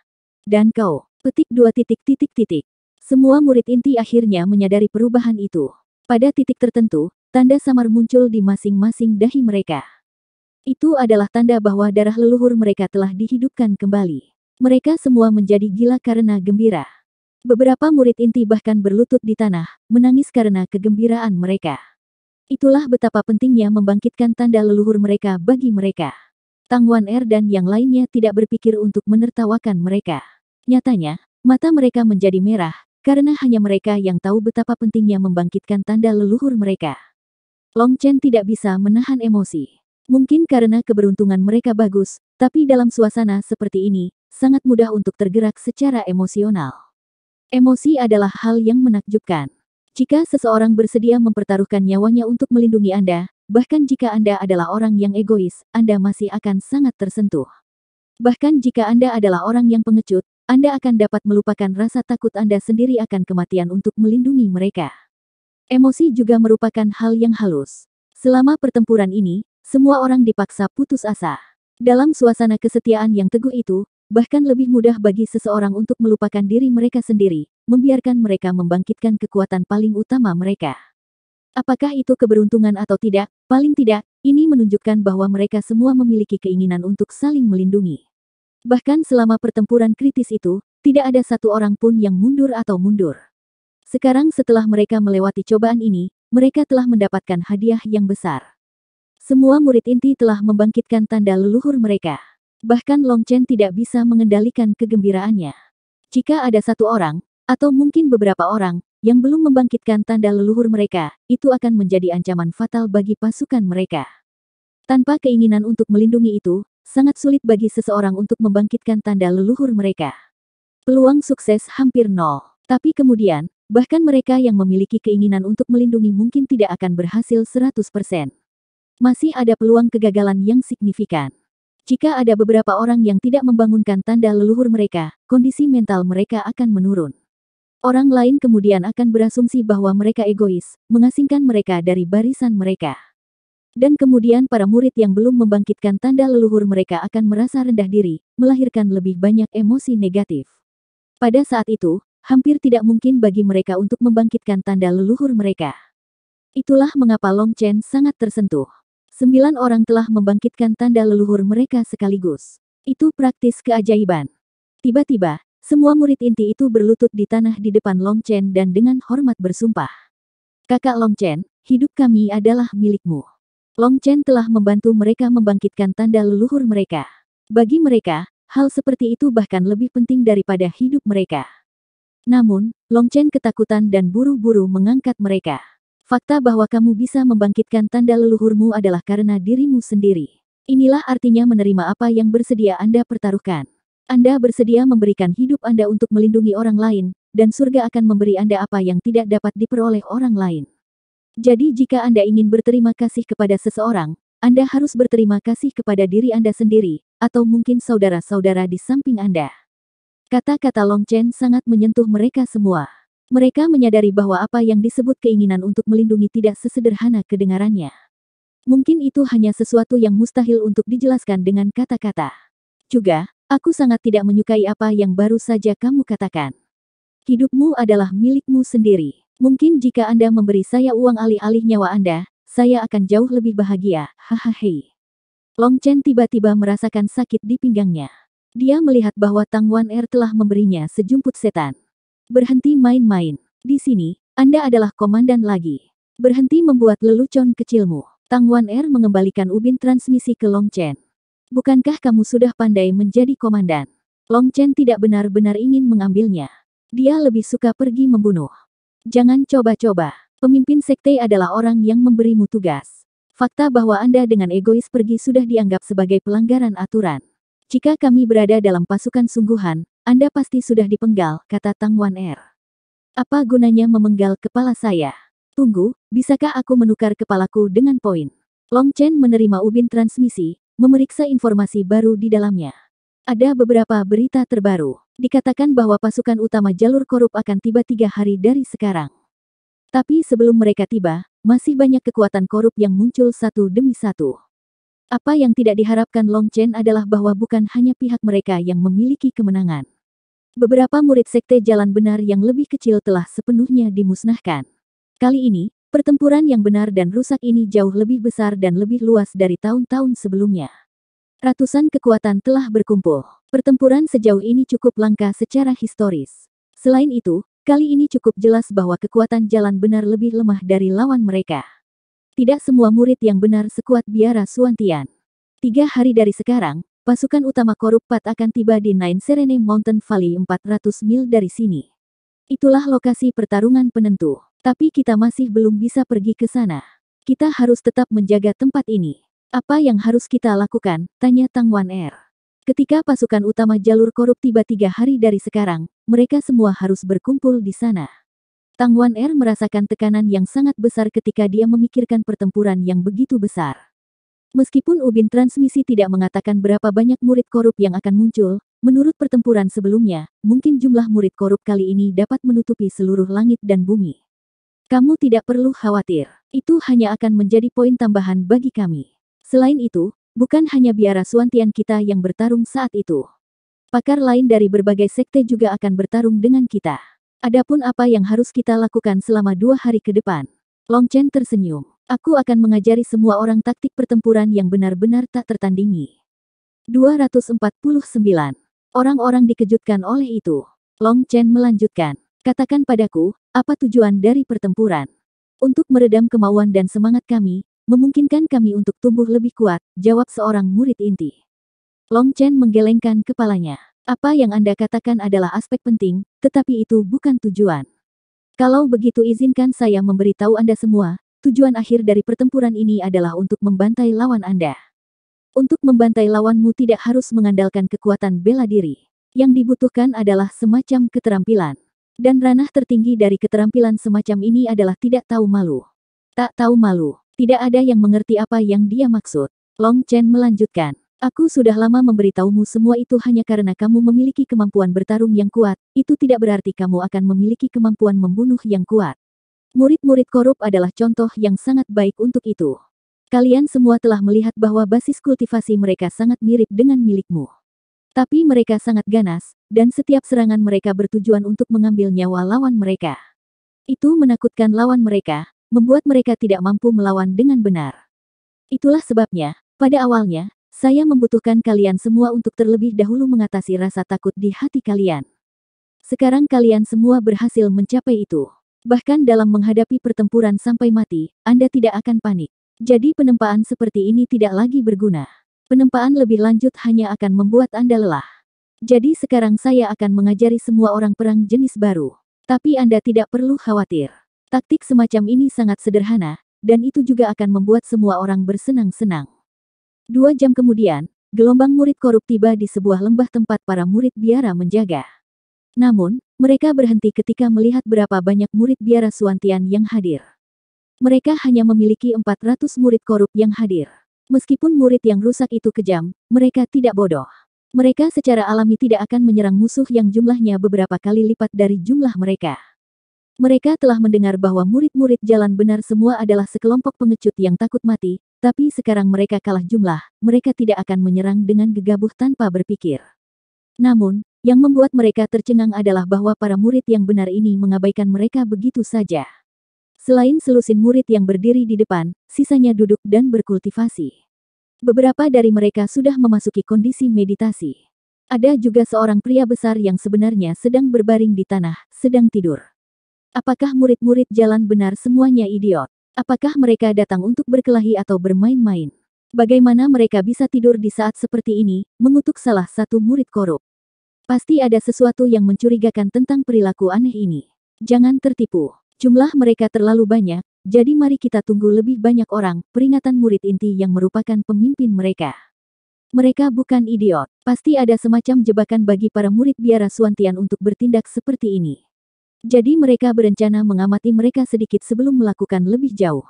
Dan kau, petik dua titik titik titik. Semua murid inti akhirnya menyadari perubahan itu. Pada titik tertentu, Tanda samar muncul di masing-masing dahi mereka. Itu adalah tanda bahwa darah leluhur mereka telah dihidupkan kembali. Mereka semua menjadi gila karena gembira. Beberapa murid inti bahkan berlutut di tanah, menangis karena kegembiraan mereka. Itulah betapa pentingnya membangkitkan tanda leluhur mereka bagi mereka. Wan Er dan yang lainnya tidak berpikir untuk menertawakan mereka. Nyatanya, mata mereka menjadi merah, karena hanya mereka yang tahu betapa pentingnya membangkitkan tanda leluhur mereka. Long Chen tidak bisa menahan emosi. Mungkin karena keberuntungan mereka bagus, tapi dalam suasana seperti ini, sangat mudah untuk tergerak secara emosional. Emosi adalah hal yang menakjubkan. Jika seseorang bersedia mempertaruhkan nyawanya untuk melindungi Anda, bahkan jika Anda adalah orang yang egois, Anda masih akan sangat tersentuh. Bahkan jika Anda adalah orang yang pengecut, Anda akan dapat melupakan rasa takut Anda sendiri akan kematian untuk melindungi mereka. Emosi juga merupakan hal yang halus. Selama pertempuran ini, semua orang dipaksa putus asa. Dalam suasana kesetiaan yang teguh itu, bahkan lebih mudah bagi seseorang untuk melupakan diri mereka sendiri, membiarkan mereka membangkitkan kekuatan paling utama mereka. Apakah itu keberuntungan atau tidak? Paling tidak, ini menunjukkan bahwa mereka semua memiliki keinginan untuk saling melindungi. Bahkan selama pertempuran kritis itu, tidak ada satu orang pun yang mundur atau mundur. Sekarang setelah mereka melewati cobaan ini, mereka telah mendapatkan hadiah yang besar. Semua murid inti telah membangkitkan tanda leluhur mereka. Bahkan Long Chen tidak bisa mengendalikan kegembiraannya. Jika ada satu orang, atau mungkin beberapa orang, yang belum membangkitkan tanda leluhur mereka, itu akan menjadi ancaman fatal bagi pasukan mereka. Tanpa keinginan untuk melindungi itu, sangat sulit bagi seseorang untuk membangkitkan tanda leluhur mereka. Peluang sukses hampir nol. Tapi kemudian, Bahkan mereka yang memiliki keinginan untuk melindungi mungkin tidak akan berhasil 100%. Masih ada peluang kegagalan yang signifikan. Jika ada beberapa orang yang tidak membangunkan tanda leluhur mereka, kondisi mental mereka akan menurun. Orang lain kemudian akan berasumsi bahwa mereka egois, mengasingkan mereka dari barisan mereka. Dan kemudian para murid yang belum membangkitkan tanda leluhur mereka akan merasa rendah diri, melahirkan lebih banyak emosi negatif. Pada saat itu, Hampir tidak mungkin bagi mereka untuk membangkitkan tanda leluhur mereka. Itulah mengapa Long Chen sangat tersentuh. Sembilan orang telah membangkitkan tanda leluhur mereka sekaligus. Itu praktis keajaiban. Tiba-tiba, semua murid inti itu berlutut di tanah di depan Long Chen dan dengan hormat bersumpah. Kakak Long Chen, hidup kami adalah milikmu. Long Chen telah membantu mereka membangkitkan tanda leluhur mereka. Bagi mereka, hal seperti itu bahkan lebih penting daripada hidup mereka. Namun, Long Chen ketakutan dan buru-buru mengangkat mereka. Fakta bahwa kamu bisa membangkitkan tanda leluhurmu adalah karena dirimu sendiri. Inilah artinya menerima apa yang bersedia Anda pertaruhkan. Anda bersedia memberikan hidup Anda untuk melindungi orang lain, dan surga akan memberi Anda apa yang tidak dapat diperoleh orang lain. Jadi jika Anda ingin berterima kasih kepada seseorang, Anda harus berterima kasih kepada diri Anda sendiri, atau mungkin saudara-saudara di samping Anda. Kata-kata Long Chen sangat menyentuh mereka semua. Mereka menyadari bahwa apa yang disebut keinginan untuk melindungi tidak sesederhana kedengarannya. Mungkin itu hanya sesuatu yang mustahil untuk dijelaskan dengan kata-kata. Juga, aku sangat tidak menyukai apa yang baru saja kamu katakan. Hidupmu adalah milikmu sendiri. Mungkin jika Anda memberi saya uang alih-alih nyawa Anda, saya akan jauh lebih bahagia, hahaha. Long Chen tiba-tiba merasakan sakit di pinggangnya. Dia melihat bahwa Tang Wan Er telah memberinya sejumput setan. Berhenti main-main. Di sini, Anda adalah komandan lagi. Berhenti membuat lelucon kecilmu. Tang Wan Er mengembalikan ubin transmisi ke Long Chen. Bukankah kamu sudah pandai menjadi komandan? Long Chen tidak benar-benar ingin mengambilnya. Dia lebih suka pergi membunuh. Jangan coba-coba. Pemimpin sekte adalah orang yang memberimu tugas. Fakta bahwa Anda dengan egois pergi sudah dianggap sebagai pelanggaran aturan. Jika kami berada dalam pasukan sungguhan, Anda pasti sudah dipenggal, kata Tang Wan Er. Apa gunanya memenggal kepala saya? Tunggu, bisakah aku menukar kepalaku dengan poin? Long Chen menerima ubin transmisi, memeriksa informasi baru di dalamnya. Ada beberapa berita terbaru. Dikatakan bahwa pasukan utama jalur korup akan tiba tiga hari dari sekarang. Tapi sebelum mereka tiba, masih banyak kekuatan korup yang muncul satu demi satu. Apa yang tidak diharapkan Long Chen adalah bahwa bukan hanya pihak mereka yang memiliki kemenangan. Beberapa murid sekte jalan benar yang lebih kecil telah sepenuhnya dimusnahkan. Kali ini, pertempuran yang benar dan rusak ini jauh lebih besar dan lebih luas dari tahun-tahun sebelumnya. Ratusan kekuatan telah berkumpul. Pertempuran sejauh ini cukup langka secara historis. Selain itu, kali ini cukup jelas bahwa kekuatan jalan benar lebih lemah dari lawan mereka. Tidak semua murid yang benar sekuat biara Suantian. Tiga hari dari sekarang, pasukan utama Korupat akan tiba di Nine Serene Mountain Valley 400 mil dari sini. Itulah lokasi pertarungan penentu. Tapi kita masih belum bisa pergi ke sana. Kita harus tetap menjaga tempat ini. Apa yang harus kita lakukan? Tanya Tang Wan Er. Ketika pasukan utama jalur korup tiba tiga hari dari sekarang, mereka semua harus berkumpul di sana. Tang Wan Er merasakan tekanan yang sangat besar ketika dia memikirkan pertempuran yang begitu besar. Meskipun Ubin Transmisi tidak mengatakan berapa banyak murid korup yang akan muncul, menurut pertempuran sebelumnya, mungkin jumlah murid korup kali ini dapat menutupi seluruh langit dan bumi. Kamu tidak perlu khawatir, itu hanya akan menjadi poin tambahan bagi kami. Selain itu, bukan hanya biara suantian kita yang bertarung saat itu. Pakar lain dari berbagai sekte juga akan bertarung dengan kita. Adapun apa yang harus kita lakukan selama dua hari ke depan? Long Chen tersenyum. Aku akan mengajari semua orang taktik pertempuran yang benar-benar tak tertandingi. 249. Orang-orang dikejutkan oleh itu. Long Chen melanjutkan. Katakan padaku, apa tujuan dari pertempuran? Untuk meredam kemauan dan semangat kami, memungkinkan kami untuk tumbuh lebih kuat, jawab seorang murid inti. Long Chen menggelengkan kepalanya. Apa yang Anda katakan adalah aspek penting, tetapi itu bukan tujuan. Kalau begitu izinkan saya memberitahu Anda semua, tujuan akhir dari pertempuran ini adalah untuk membantai lawan Anda. Untuk membantai lawanmu tidak harus mengandalkan kekuatan bela diri. Yang dibutuhkan adalah semacam keterampilan. Dan ranah tertinggi dari keterampilan semacam ini adalah tidak tahu malu. Tak tahu malu, tidak ada yang mengerti apa yang dia maksud. Long Chen melanjutkan. Aku sudah lama memberitahumu semua itu hanya karena kamu memiliki kemampuan bertarung yang kuat, itu tidak berarti kamu akan memiliki kemampuan membunuh yang kuat. Murid-murid korup adalah contoh yang sangat baik untuk itu. Kalian semua telah melihat bahwa basis kultivasi mereka sangat mirip dengan milikmu. Tapi mereka sangat ganas, dan setiap serangan mereka bertujuan untuk mengambil nyawa lawan mereka. Itu menakutkan lawan mereka, membuat mereka tidak mampu melawan dengan benar. Itulah sebabnya, pada awalnya, saya membutuhkan kalian semua untuk terlebih dahulu mengatasi rasa takut di hati kalian. Sekarang kalian semua berhasil mencapai itu. Bahkan dalam menghadapi pertempuran sampai mati, Anda tidak akan panik. Jadi penempaan seperti ini tidak lagi berguna. Penempaan lebih lanjut hanya akan membuat Anda lelah. Jadi sekarang saya akan mengajari semua orang perang jenis baru. Tapi Anda tidak perlu khawatir. Taktik semacam ini sangat sederhana, dan itu juga akan membuat semua orang bersenang-senang. Dua jam kemudian, gelombang murid korup tiba di sebuah lembah tempat para murid biara menjaga. Namun, mereka berhenti ketika melihat berapa banyak murid biara Suantian yang hadir. Mereka hanya memiliki 400 murid korup yang hadir. Meskipun murid yang rusak itu kejam, mereka tidak bodoh. Mereka secara alami tidak akan menyerang musuh yang jumlahnya beberapa kali lipat dari jumlah mereka. Mereka telah mendengar bahwa murid-murid jalan benar semua adalah sekelompok pengecut yang takut mati, tapi sekarang mereka kalah jumlah, mereka tidak akan menyerang dengan gegabah tanpa berpikir. Namun, yang membuat mereka tercengang adalah bahwa para murid yang benar ini mengabaikan mereka begitu saja. Selain selusin murid yang berdiri di depan, sisanya duduk dan berkultivasi. Beberapa dari mereka sudah memasuki kondisi meditasi. Ada juga seorang pria besar yang sebenarnya sedang berbaring di tanah, sedang tidur. Apakah murid-murid jalan benar semuanya idiot? Apakah mereka datang untuk berkelahi atau bermain-main? Bagaimana mereka bisa tidur di saat seperti ini, mengutuk salah satu murid korup. Pasti ada sesuatu yang mencurigakan tentang perilaku aneh ini. Jangan tertipu. Jumlah mereka terlalu banyak, jadi mari kita tunggu lebih banyak orang, peringatan murid inti yang merupakan pemimpin mereka. Mereka bukan idiot. Pasti ada semacam jebakan bagi para murid biara Suantian untuk bertindak seperti ini. Jadi mereka berencana mengamati mereka sedikit sebelum melakukan lebih jauh.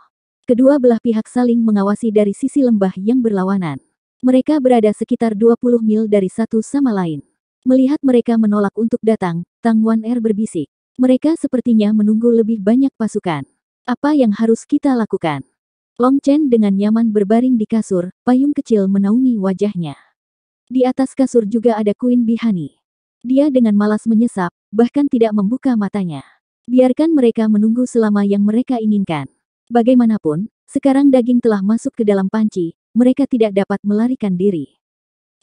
Kedua belah pihak saling mengawasi dari sisi lembah yang berlawanan. Mereka berada sekitar 20 mil dari satu sama lain. Melihat mereka menolak untuk datang, Tang Wan Er berbisik. Mereka sepertinya menunggu lebih banyak pasukan. Apa yang harus kita lakukan? Long Chen dengan nyaman berbaring di kasur, payung kecil menaungi wajahnya. Di atas kasur juga ada Queen Bihani. Dia dengan malas menyesap, bahkan tidak membuka matanya. Biarkan mereka menunggu selama yang mereka inginkan. Bagaimanapun, sekarang daging telah masuk ke dalam panci, mereka tidak dapat melarikan diri.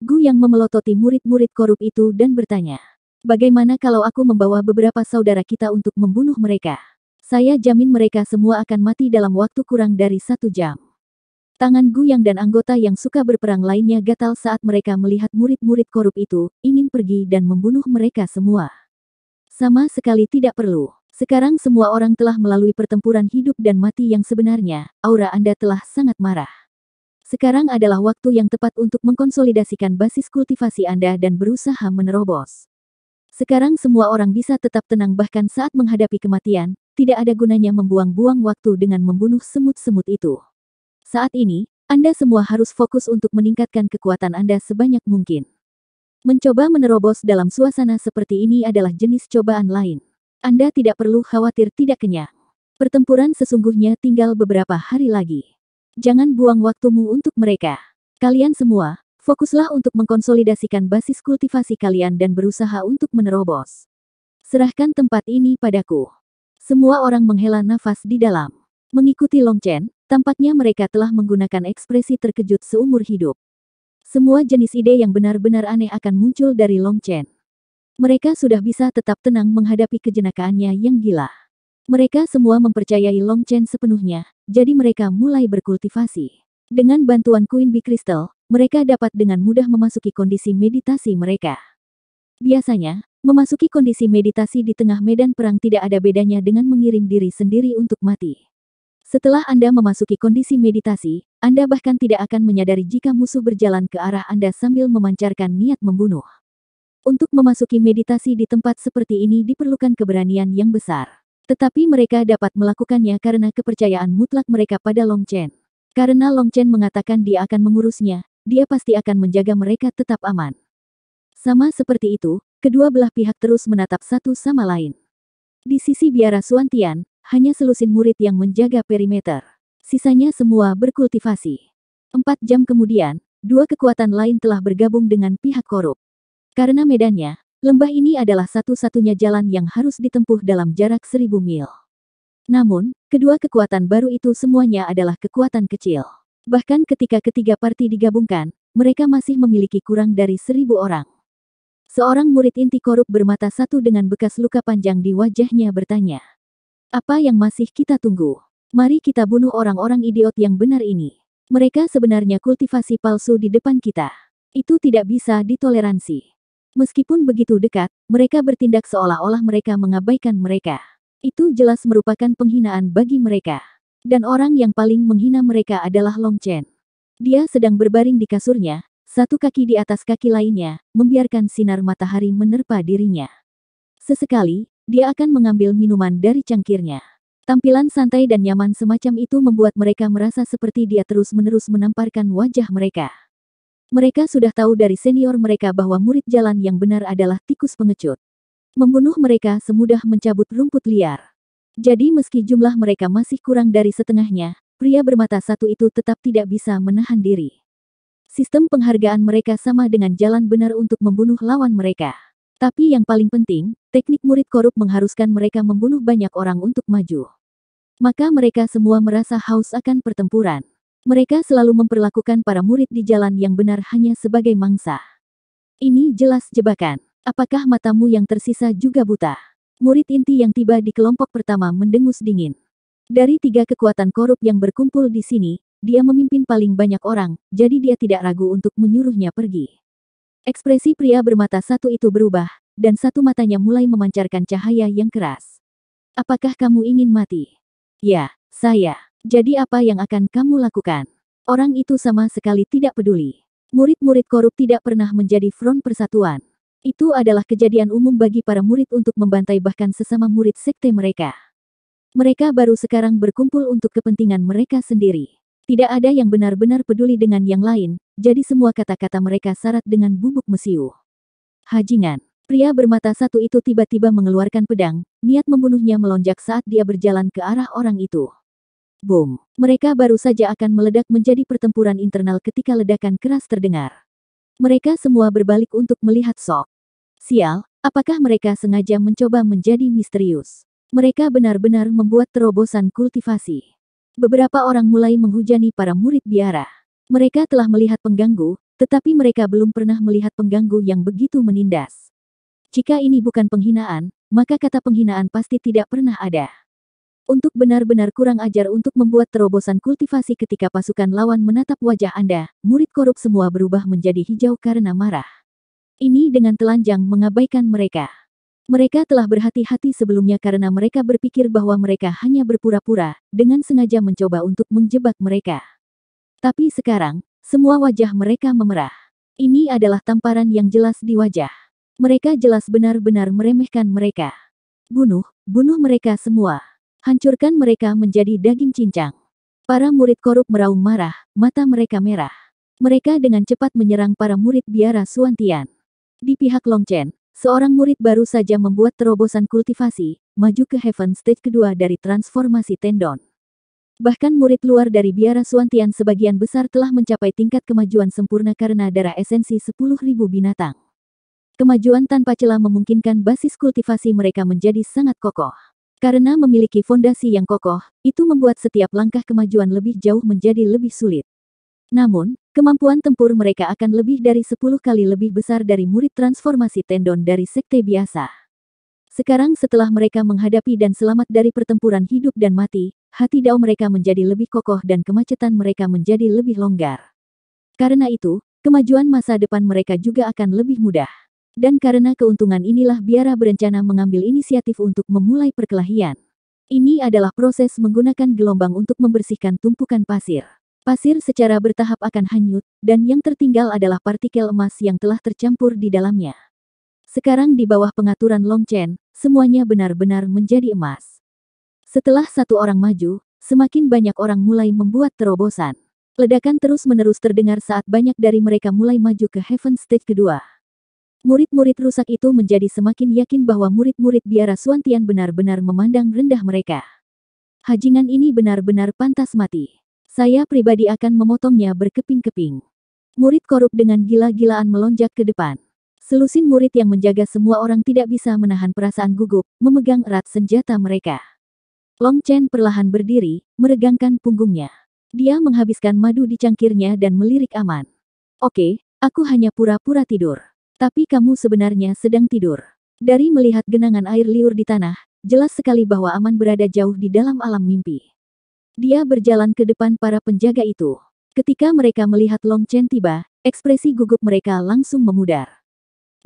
Gu yang memelototi murid-murid korup itu dan bertanya, Bagaimana kalau aku membawa beberapa saudara kita untuk membunuh mereka? Saya jamin mereka semua akan mati dalam waktu kurang dari satu jam. Tangan Gu yang dan anggota yang suka berperang lainnya gatal saat mereka melihat murid-murid korup itu, ingin pergi dan membunuh mereka semua. Sama sekali tidak perlu. Sekarang semua orang telah melalui pertempuran hidup dan mati yang sebenarnya, aura Anda telah sangat marah. Sekarang adalah waktu yang tepat untuk mengkonsolidasikan basis kultivasi Anda dan berusaha menerobos. Sekarang semua orang bisa tetap tenang bahkan saat menghadapi kematian, tidak ada gunanya membuang-buang waktu dengan membunuh semut-semut itu. Saat ini, Anda semua harus fokus untuk meningkatkan kekuatan Anda sebanyak mungkin. Mencoba menerobos dalam suasana seperti ini adalah jenis cobaan lain. Anda tidak perlu khawatir tidak kenyang. Pertempuran sesungguhnya tinggal beberapa hari lagi. Jangan buang waktumu untuk mereka. Kalian semua, fokuslah untuk mengkonsolidasikan basis kultivasi kalian dan berusaha untuk menerobos. Serahkan tempat ini padaku. Semua orang menghela nafas di dalam. Mengikuti Long Chen, tampaknya mereka telah menggunakan ekspresi terkejut seumur hidup. Semua jenis ide yang benar-benar aneh akan muncul dari Long Chen. Mereka sudah bisa tetap tenang menghadapi kejenakaannya yang gila. Mereka semua mempercayai Long Chen sepenuhnya, jadi mereka mulai berkultivasi. Dengan bantuan Queen Bee Crystal, mereka dapat dengan mudah memasuki kondisi meditasi mereka. Biasanya, memasuki kondisi meditasi di tengah medan perang tidak ada bedanya dengan mengirim diri sendiri untuk mati. Setelah Anda memasuki kondisi meditasi, Anda bahkan tidak akan menyadari jika musuh berjalan ke arah Anda sambil memancarkan niat membunuh. Untuk memasuki meditasi di tempat seperti ini diperlukan keberanian yang besar. Tetapi mereka dapat melakukannya karena kepercayaan mutlak mereka pada Long Chen. Karena Long Chen mengatakan dia akan mengurusnya, dia pasti akan menjaga mereka tetap aman. Sama seperti itu, kedua belah pihak terus menatap satu sama lain. Di sisi biara Suantian, hanya selusin murid yang menjaga perimeter. Sisanya semua berkultivasi. Empat jam kemudian, dua kekuatan lain telah bergabung dengan pihak korup. Karena medannya, lembah ini adalah satu-satunya jalan yang harus ditempuh dalam jarak seribu mil. Namun, kedua kekuatan baru itu semuanya adalah kekuatan kecil. Bahkan ketika ketiga parti digabungkan, mereka masih memiliki kurang dari seribu orang. Seorang murid inti korup bermata satu dengan bekas luka panjang di wajahnya bertanya. Apa yang masih kita tunggu? Mari kita bunuh orang-orang idiot yang benar ini. Mereka sebenarnya kultivasi palsu di depan kita. Itu tidak bisa ditoleransi. Meskipun begitu dekat, mereka bertindak seolah-olah mereka mengabaikan mereka. Itu jelas merupakan penghinaan bagi mereka. Dan orang yang paling menghina mereka adalah Long Chen. Dia sedang berbaring di kasurnya, satu kaki di atas kaki lainnya, membiarkan sinar matahari menerpa dirinya. Sesekali, dia akan mengambil minuman dari cangkirnya. Tampilan santai dan nyaman semacam itu membuat mereka merasa seperti dia terus-menerus menamparkan wajah mereka. Mereka sudah tahu dari senior mereka bahwa murid jalan yang benar adalah tikus pengecut. Membunuh mereka semudah mencabut rumput liar. Jadi meski jumlah mereka masih kurang dari setengahnya, pria bermata satu itu tetap tidak bisa menahan diri. Sistem penghargaan mereka sama dengan jalan benar untuk membunuh lawan mereka. Tapi yang paling penting, teknik murid korup mengharuskan mereka membunuh banyak orang untuk maju. Maka mereka semua merasa haus akan pertempuran. Mereka selalu memperlakukan para murid di jalan yang benar hanya sebagai mangsa. Ini jelas jebakan. Apakah matamu yang tersisa juga buta? Murid inti yang tiba di kelompok pertama mendengus dingin. Dari tiga kekuatan korup yang berkumpul di sini, dia memimpin paling banyak orang, jadi dia tidak ragu untuk menyuruhnya pergi. Ekspresi pria bermata satu itu berubah, dan satu matanya mulai memancarkan cahaya yang keras. Apakah kamu ingin mati? Ya, saya. Jadi apa yang akan kamu lakukan? Orang itu sama sekali tidak peduli. Murid-murid korup tidak pernah menjadi front persatuan. Itu adalah kejadian umum bagi para murid untuk membantai bahkan sesama murid sekte mereka. Mereka baru sekarang berkumpul untuk kepentingan mereka sendiri. Tidak ada yang benar-benar peduli dengan yang lain, jadi semua kata-kata mereka syarat dengan bubuk mesiu. Hajingan. Pria bermata satu itu tiba-tiba mengeluarkan pedang, niat membunuhnya melonjak saat dia berjalan ke arah orang itu. Boom. Mereka baru saja akan meledak menjadi pertempuran internal ketika ledakan keras terdengar. Mereka semua berbalik untuk melihat Sok. Sial, apakah mereka sengaja mencoba menjadi misterius? Mereka benar-benar membuat terobosan kultivasi. Beberapa orang mulai menghujani para murid biara. Mereka telah melihat pengganggu, tetapi mereka belum pernah melihat pengganggu yang begitu menindas. Jika ini bukan penghinaan, maka kata penghinaan pasti tidak pernah ada. Untuk benar-benar kurang ajar untuk membuat terobosan kultivasi ketika pasukan lawan menatap wajah Anda, murid korup semua berubah menjadi hijau karena marah. Ini dengan telanjang mengabaikan mereka. Mereka telah berhati-hati sebelumnya karena mereka berpikir bahwa mereka hanya berpura-pura, dengan sengaja mencoba untuk menjebak mereka. Tapi sekarang, semua wajah mereka memerah. Ini adalah tamparan yang jelas di wajah. Mereka jelas benar-benar meremehkan mereka. Bunuh, bunuh mereka semua. Hancurkan mereka menjadi daging cincang. Para murid korup meraung marah, mata mereka merah. Mereka dengan cepat menyerang para murid biara Suantian. Di pihak Longchen, Seorang murid baru saja membuat terobosan kultivasi, maju ke Heaven Stage kedua dari transformasi tendon. Bahkan murid luar dari biara Suantian sebagian besar telah mencapai tingkat kemajuan sempurna karena darah esensi 10.000 binatang. Kemajuan tanpa celah memungkinkan basis kultivasi mereka menjadi sangat kokoh. Karena memiliki fondasi yang kokoh, itu membuat setiap langkah kemajuan lebih jauh menjadi lebih sulit. Namun, kemampuan tempur mereka akan lebih dari 10 kali lebih besar dari murid transformasi tendon dari sekte biasa. Sekarang setelah mereka menghadapi dan selamat dari pertempuran hidup dan mati, hati dao mereka menjadi lebih kokoh dan kemacetan mereka menjadi lebih longgar. Karena itu, kemajuan masa depan mereka juga akan lebih mudah. Dan karena keuntungan inilah biara berencana mengambil inisiatif untuk memulai perkelahian. Ini adalah proses menggunakan gelombang untuk membersihkan tumpukan pasir. Pasir secara bertahap akan hanyut, dan yang tertinggal adalah partikel emas yang telah tercampur di dalamnya. Sekarang di bawah pengaturan Long Chen, semuanya benar-benar menjadi emas. Setelah satu orang maju, semakin banyak orang mulai membuat terobosan. Ledakan terus-menerus terdengar saat banyak dari mereka mulai maju ke Heaven Stage kedua. Murid-murid rusak itu menjadi semakin yakin bahwa murid-murid biara Suantian benar-benar memandang rendah mereka. Hajingan ini benar-benar pantas mati. Saya pribadi akan memotongnya berkeping-keping. Murid korup dengan gila-gilaan melonjak ke depan. Selusin murid yang menjaga semua orang tidak bisa menahan perasaan gugup, memegang erat senjata mereka. Long Chen perlahan berdiri, meregangkan punggungnya. Dia menghabiskan madu di cangkirnya dan melirik aman. Oke, aku hanya pura-pura tidur. Tapi kamu sebenarnya sedang tidur. Dari melihat genangan air liur di tanah, jelas sekali bahwa Aman berada jauh di dalam alam mimpi. Dia berjalan ke depan para penjaga itu. Ketika mereka melihat Long Chen tiba, ekspresi gugup mereka langsung memudar.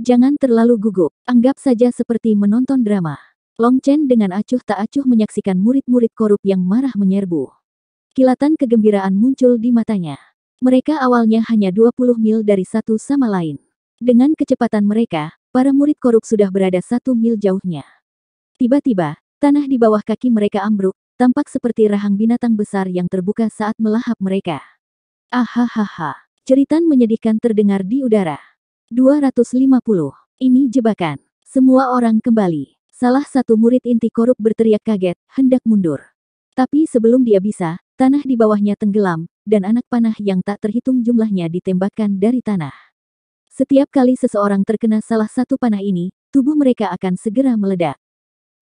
Jangan terlalu gugup, anggap saja seperti menonton drama. Long Chen dengan acuh tak acuh menyaksikan murid-murid korup yang marah menyerbu. Kilatan kegembiraan muncul di matanya. Mereka awalnya hanya 20 mil dari satu sama lain. Dengan kecepatan mereka, para murid korup sudah berada satu mil jauhnya. Tiba-tiba, tanah di bawah kaki mereka ambruk, tampak seperti rahang binatang besar yang terbuka saat melahap mereka. Ahahaha, ceritan menyedihkan terdengar di udara. 250, ini jebakan. Semua orang kembali. Salah satu murid inti korup berteriak kaget, hendak mundur. Tapi sebelum dia bisa, tanah di bawahnya tenggelam, dan anak panah yang tak terhitung jumlahnya ditembakkan dari tanah. Setiap kali seseorang terkena salah satu panah ini, tubuh mereka akan segera meledak.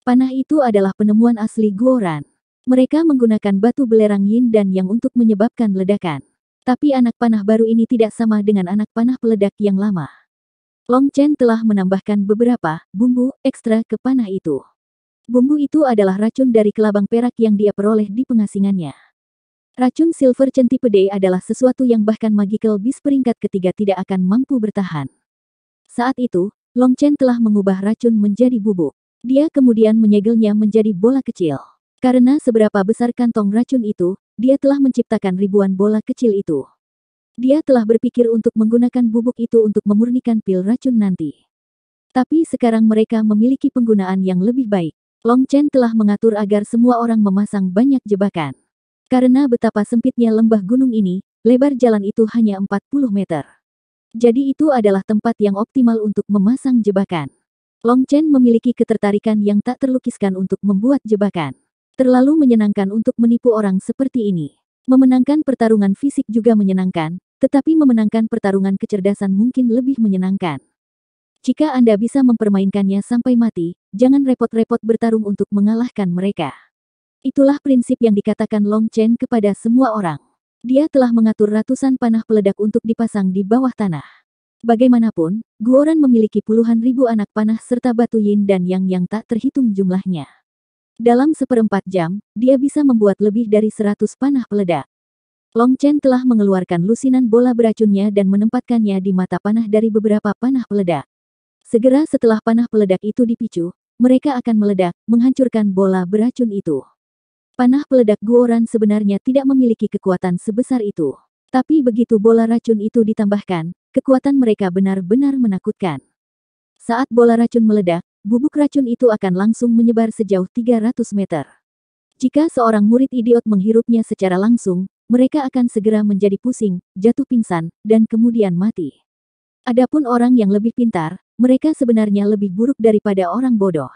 Panah itu adalah penemuan asli Guoran. Mereka menggunakan batu belerang yin dan yang untuk menyebabkan ledakan. Tapi anak panah baru ini tidak sama dengan anak panah peledak yang lama. Long Chen telah menambahkan beberapa bumbu ekstra ke panah itu. Bumbu itu adalah racun dari kelabang perak yang dia peroleh di pengasingannya. Racun silver centipede adalah sesuatu yang bahkan magical bis peringkat ketiga tidak akan mampu bertahan. Saat itu, Long Chen telah mengubah racun menjadi bubuk. Dia kemudian menyegelnya menjadi bola kecil. Karena seberapa besar kantong racun itu, dia telah menciptakan ribuan bola kecil itu. Dia telah berpikir untuk menggunakan bubuk itu untuk memurnikan pil racun nanti. Tapi sekarang mereka memiliki penggunaan yang lebih baik. Long Chen telah mengatur agar semua orang memasang banyak jebakan. Karena betapa sempitnya lembah gunung ini, lebar jalan itu hanya 40 meter. Jadi itu adalah tempat yang optimal untuk memasang jebakan. Long Chen memiliki ketertarikan yang tak terlukiskan untuk membuat jebakan. Terlalu menyenangkan untuk menipu orang seperti ini. Memenangkan pertarungan fisik juga menyenangkan, tetapi memenangkan pertarungan kecerdasan mungkin lebih menyenangkan. Jika Anda bisa mempermainkannya sampai mati, jangan repot-repot bertarung untuk mengalahkan mereka. Itulah prinsip yang dikatakan Long Chen kepada semua orang. Dia telah mengatur ratusan panah peledak untuk dipasang di bawah tanah. Bagaimanapun, Guoran memiliki puluhan ribu anak panah serta batu yin dan yang yang tak terhitung jumlahnya. Dalam seperempat jam, dia bisa membuat lebih dari seratus panah peledak. Long Chen telah mengeluarkan lusinan bola beracunnya dan menempatkannya di mata panah dari beberapa panah peledak. Segera setelah panah peledak itu dipicu, mereka akan meledak, menghancurkan bola beracun itu. Panah peledak Guoran sebenarnya tidak memiliki kekuatan sebesar itu. Tapi begitu bola racun itu ditambahkan, kekuatan mereka benar-benar menakutkan. Saat bola racun meledak, Bubuk racun itu akan langsung menyebar sejauh 300 meter. Jika seorang murid idiot menghirupnya secara langsung, mereka akan segera menjadi pusing, jatuh pingsan, dan kemudian mati. Adapun orang yang lebih pintar, mereka sebenarnya lebih buruk daripada orang bodoh.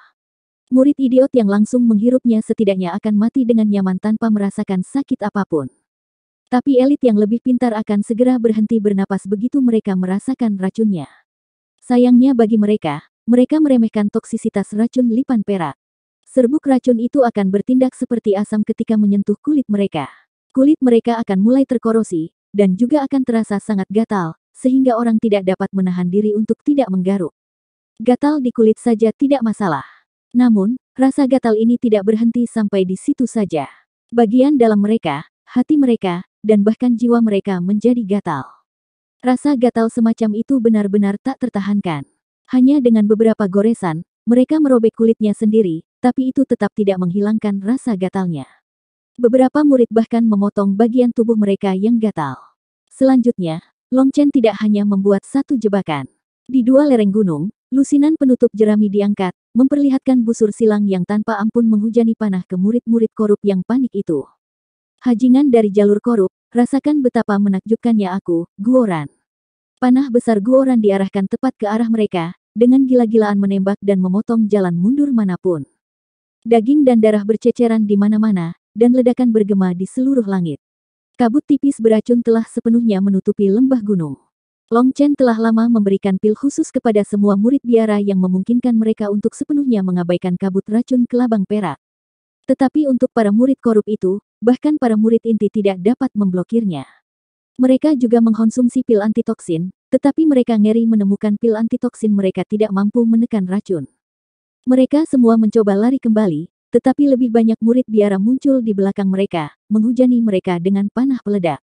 Murid idiot yang langsung menghirupnya setidaknya akan mati dengan nyaman tanpa merasakan sakit apapun. Tapi elit yang lebih pintar akan segera berhenti bernapas begitu mereka merasakan racunnya. Sayangnya bagi mereka, mereka meremehkan toksisitas racun lipan perak. Serbuk racun itu akan bertindak seperti asam ketika menyentuh kulit mereka. Kulit mereka akan mulai terkorosi, dan juga akan terasa sangat gatal, sehingga orang tidak dapat menahan diri untuk tidak menggaruk. Gatal di kulit saja tidak masalah. Namun, rasa gatal ini tidak berhenti sampai di situ saja. Bagian dalam mereka, hati mereka, dan bahkan jiwa mereka menjadi gatal. Rasa gatal semacam itu benar-benar tak tertahankan. Hanya dengan beberapa goresan, mereka merobek kulitnya sendiri, tapi itu tetap tidak menghilangkan rasa gatalnya. Beberapa murid bahkan memotong bagian tubuh mereka yang gatal. Selanjutnya, Long Chen tidak hanya membuat satu jebakan. Di dua lereng gunung, lusinan penutup jerami diangkat, memperlihatkan busur silang yang tanpa ampun menghujani panah ke murid-murid korup yang panik itu. Hajingan dari jalur korup, rasakan betapa menakjubkannya aku, Guoran. Panah besar Guoran diarahkan tepat ke arah mereka, dengan gila-gilaan menembak dan memotong jalan mundur manapun. Daging dan darah berceceran di mana-mana, dan ledakan bergema di seluruh langit. Kabut tipis beracun telah sepenuhnya menutupi lembah gunung. Long Chen telah lama memberikan pil khusus kepada semua murid biara yang memungkinkan mereka untuk sepenuhnya mengabaikan kabut racun kelabang perak. Tetapi untuk para murid korup itu, bahkan para murid inti tidak dapat memblokirnya. Mereka juga mengkonsumsi pil antitoksin, tetapi mereka ngeri menemukan pil antitoksin mereka tidak mampu menekan racun. Mereka semua mencoba lari kembali, tetapi lebih banyak murid biara muncul di belakang mereka, menghujani mereka dengan panah peledak.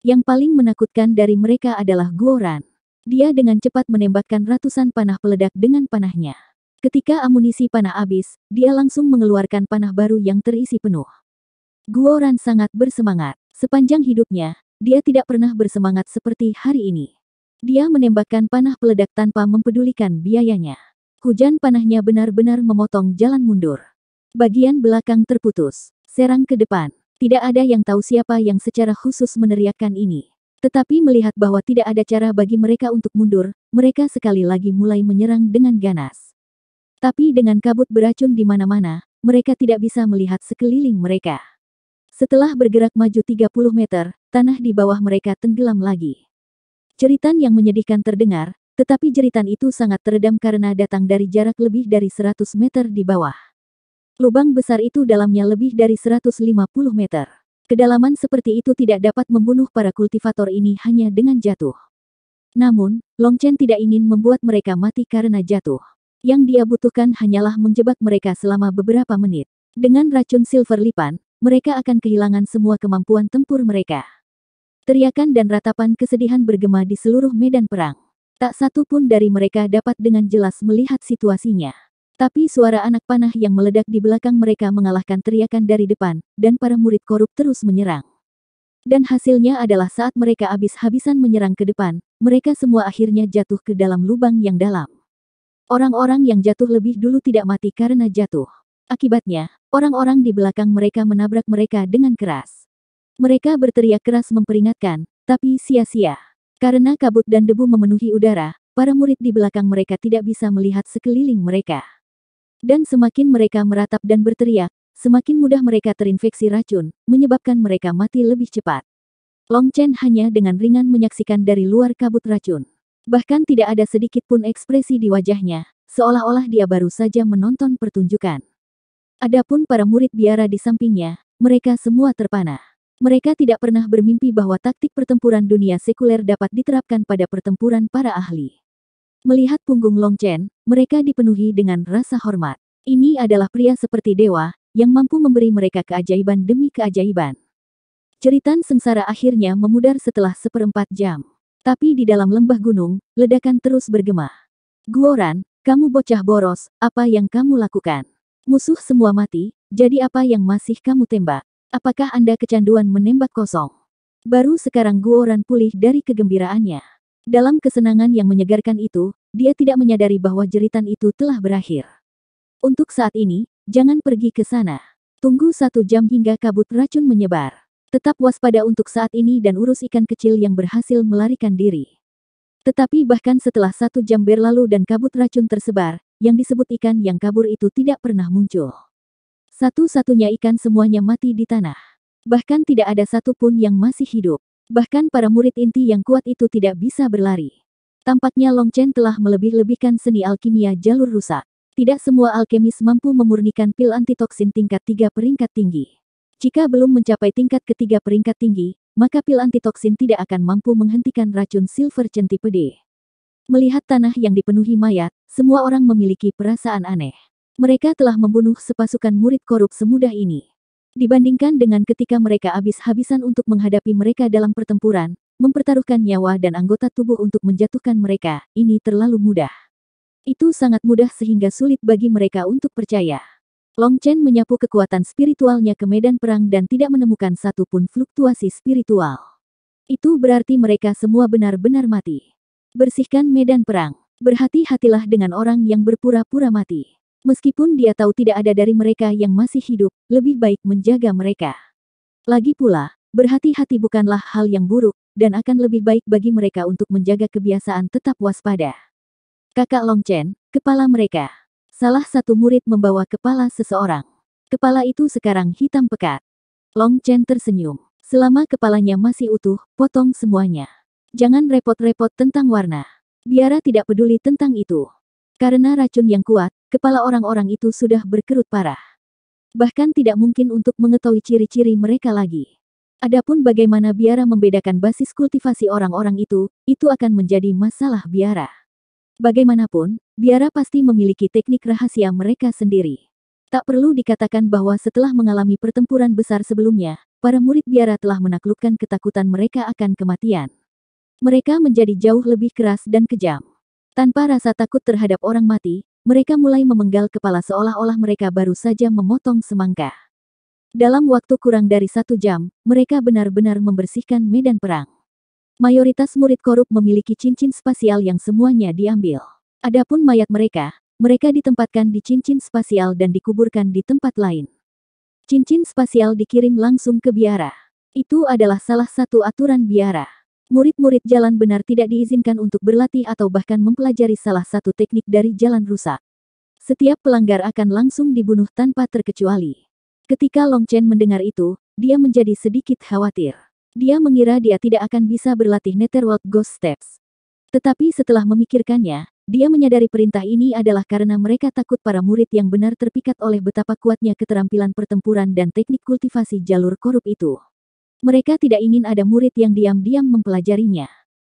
Yang paling menakutkan dari mereka adalah Guoran. Dia dengan cepat menembakkan ratusan panah peledak dengan panahnya. Ketika amunisi panah habis, dia langsung mengeluarkan panah baru yang terisi penuh. Guoran sangat bersemangat. Sepanjang hidupnya, dia tidak pernah bersemangat seperti hari ini. Dia menembakkan panah peledak tanpa mempedulikan biayanya. Hujan panahnya benar-benar memotong jalan mundur. Bagian belakang terputus. Serang ke depan. Tidak ada yang tahu siapa yang secara khusus meneriakkan ini. Tetapi melihat bahwa tidak ada cara bagi mereka untuk mundur, mereka sekali lagi mulai menyerang dengan ganas. Tapi dengan kabut beracun di mana-mana, mereka tidak bisa melihat sekeliling mereka. Setelah bergerak maju 30 meter, tanah di bawah mereka tenggelam lagi. Ceritan yang menyedihkan terdengar, tetapi jeritan itu sangat teredam karena datang dari jarak lebih dari 100 meter di bawah. Lubang besar itu dalamnya lebih dari 150 meter. Kedalaman seperti itu tidak dapat membunuh para kultivator ini hanya dengan jatuh. Namun, Long Chen tidak ingin membuat mereka mati karena jatuh. Yang dia butuhkan hanyalah menjebak mereka selama beberapa menit. Dengan racun silver lipan, mereka akan kehilangan semua kemampuan tempur mereka. Teriakan dan ratapan kesedihan bergema di seluruh medan perang. Tak satu pun dari mereka dapat dengan jelas melihat situasinya. Tapi suara anak panah yang meledak di belakang mereka mengalahkan teriakan dari depan, dan para murid korup terus menyerang. Dan hasilnya adalah saat mereka habis-habisan menyerang ke depan, mereka semua akhirnya jatuh ke dalam lubang yang dalam. Orang-orang yang jatuh lebih dulu tidak mati karena jatuh. Akibatnya, orang-orang di belakang mereka menabrak mereka dengan keras. Mereka berteriak keras memperingatkan, tapi sia-sia. Karena kabut dan debu memenuhi udara, para murid di belakang mereka tidak bisa melihat sekeliling mereka. Dan semakin mereka meratap dan berteriak, semakin mudah mereka terinfeksi racun, menyebabkan mereka mati lebih cepat. Long Chen hanya dengan ringan menyaksikan dari luar kabut racun. Bahkan tidak ada sedikit pun ekspresi di wajahnya, seolah-olah dia baru saja menonton pertunjukan. Adapun para murid biara di sampingnya, mereka semua terpana. Mereka tidak pernah bermimpi bahwa taktik pertempuran dunia sekuler dapat diterapkan pada pertempuran para ahli. Melihat punggung Long Chen, mereka dipenuhi dengan rasa hormat. Ini adalah pria seperti dewa, yang mampu memberi mereka keajaiban demi keajaiban. Ceritan sengsara akhirnya memudar setelah seperempat jam. Tapi di dalam lembah gunung, ledakan terus bergema. Guoran, kamu bocah boros, apa yang kamu lakukan? Musuh semua mati, jadi apa yang masih kamu tembak? Apakah Anda kecanduan menembak kosong? Baru sekarang Guoran pulih dari kegembiraannya. Dalam kesenangan yang menyegarkan itu, dia tidak menyadari bahwa jeritan itu telah berakhir. Untuk saat ini, jangan pergi ke sana. Tunggu satu jam hingga kabut racun menyebar. Tetap waspada untuk saat ini dan urus ikan kecil yang berhasil melarikan diri. Tetapi bahkan setelah satu jam berlalu dan kabut racun tersebar, yang disebut ikan yang kabur itu tidak pernah muncul. Satu-satunya ikan semuanya mati di tanah. Bahkan tidak ada satupun yang masih hidup. Bahkan para murid inti yang kuat itu tidak bisa berlari. Tampaknya Long Chen telah melebih-lebihkan seni alkimia jalur rusak. Tidak semua alkemis mampu memurnikan pil antitoksin tingkat 3 peringkat tinggi. Jika belum mencapai tingkat ketiga peringkat tinggi, maka pil antitoksin tidak akan mampu menghentikan racun silver centipede. Melihat tanah yang dipenuhi mayat, semua orang memiliki perasaan aneh mereka telah membunuh sepasukan murid korup semudah ini. Dibandingkan dengan ketika mereka habis-habisan untuk menghadapi mereka dalam pertempuran, mempertaruhkan nyawa dan anggota tubuh untuk menjatuhkan mereka, ini terlalu mudah. Itu sangat mudah sehingga sulit bagi mereka untuk percaya. Long Chen menyapu kekuatan spiritualnya ke medan perang dan tidak menemukan satupun fluktuasi spiritual. Itu berarti mereka semua benar-benar mati. Bersihkan medan perang. Berhati-hatilah dengan orang yang berpura-pura mati. Meskipun dia tahu tidak ada dari mereka yang masih hidup, lebih baik menjaga mereka. Lagi pula, berhati-hati bukanlah hal yang buruk, dan akan lebih baik bagi mereka untuk menjaga kebiasaan tetap waspada. Kakak Long Chen, kepala mereka. Salah satu murid membawa kepala seseorang. Kepala itu sekarang hitam pekat. Long Chen tersenyum. Selama kepalanya masih utuh, potong semuanya. Jangan repot-repot tentang warna. Biara tidak peduli tentang itu. Karena racun yang kuat, kepala orang-orang itu sudah berkerut parah. Bahkan tidak mungkin untuk mengetahui ciri-ciri mereka lagi. Adapun bagaimana biara membedakan basis kultivasi orang-orang itu, itu akan menjadi masalah biara. Bagaimanapun, biara pasti memiliki teknik rahasia mereka sendiri. Tak perlu dikatakan bahwa setelah mengalami pertempuran besar sebelumnya, para murid biara telah menaklukkan ketakutan mereka akan kematian. Mereka menjadi jauh lebih keras dan kejam. Tanpa rasa takut terhadap orang mati, mereka mulai memenggal kepala seolah-olah mereka baru saja memotong semangka. Dalam waktu kurang dari satu jam, mereka benar-benar membersihkan medan perang. Mayoritas murid korup memiliki cincin spasial yang semuanya diambil. Adapun mayat mereka, mereka ditempatkan di cincin spasial dan dikuburkan di tempat lain. Cincin spasial dikirim langsung ke biara. Itu adalah salah satu aturan biara. Murid-murid jalan benar tidak diizinkan untuk berlatih atau bahkan mempelajari salah satu teknik dari jalan rusak. Setiap pelanggar akan langsung dibunuh tanpa terkecuali. Ketika Long Chen mendengar itu, dia menjadi sedikit khawatir. Dia mengira dia tidak akan bisa berlatih Netherworld Ghost Steps. Tetapi setelah memikirkannya, dia menyadari perintah ini adalah karena mereka takut para murid yang benar terpikat oleh betapa kuatnya keterampilan pertempuran dan teknik kultivasi jalur korup itu. Mereka tidak ingin ada murid yang diam-diam mempelajarinya.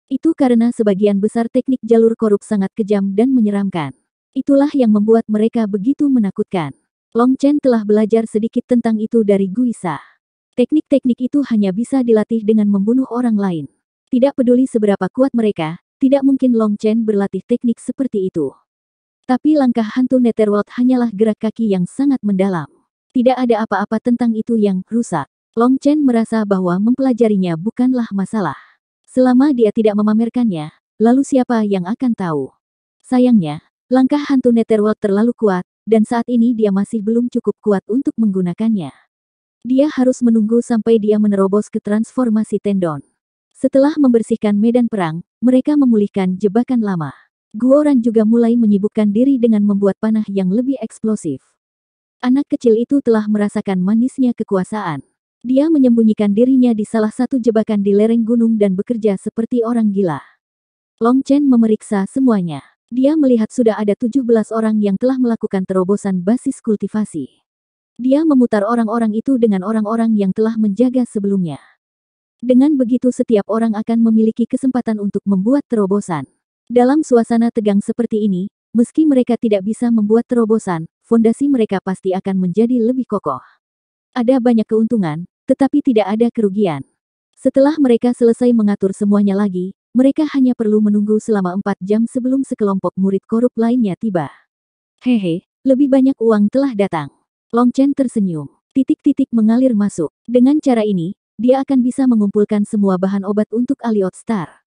Itu karena sebagian besar teknik jalur korup sangat kejam dan menyeramkan. Itulah yang membuat mereka begitu menakutkan. Long Chen telah belajar sedikit tentang itu dari Guisa. Teknik-teknik itu hanya bisa dilatih dengan membunuh orang lain. Tidak peduli seberapa kuat mereka, tidak mungkin Long Chen berlatih teknik seperti itu. Tapi langkah hantu Netherworld hanyalah gerak kaki yang sangat mendalam. Tidak ada apa-apa tentang itu yang rusak. Long Chen merasa bahwa mempelajarinya bukanlah masalah. Selama dia tidak memamerkannya, lalu siapa yang akan tahu? Sayangnya, langkah hantu Netherworld terlalu kuat, dan saat ini dia masih belum cukup kuat untuk menggunakannya. Dia harus menunggu sampai dia menerobos ke transformasi tendon. Setelah membersihkan medan perang, mereka memulihkan jebakan lama. Guoran juga mulai menyibukkan diri dengan membuat panah yang lebih eksplosif. Anak kecil itu telah merasakan manisnya kekuasaan dia menyembunyikan dirinya di salah satu jebakan di lereng gunung dan bekerja seperti orang gila. Long Chen memeriksa semuanya. Dia melihat sudah ada 17 orang yang telah melakukan terobosan basis kultivasi. Dia memutar orang-orang itu dengan orang-orang yang telah menjaga sebelumnya. Dengan begitu setiap orang akan memiliki kesempatan untuk membuat terobosan. Dalam suasana tegang seperti ini, meski mereka tidak bisa membuat terobosan, fondasi mereka pasti akan menjadi lebih kokoh. Ada banyak keuntungan, tetapi tidak ada kerugian. Setelah mereka selesai mengatur semuanya lagi, mereka hanya perlu menunggu selama empat jam sebelum sekelompok murid korup lainnya tiba. Hehe, lebih banyak uang telah datang. Long Chen tersenyum. Titik-titik mengalir masuk. Dengan cara ini, dia akan bisa mengumpulkan semua bahan obat untuk Aliot Star.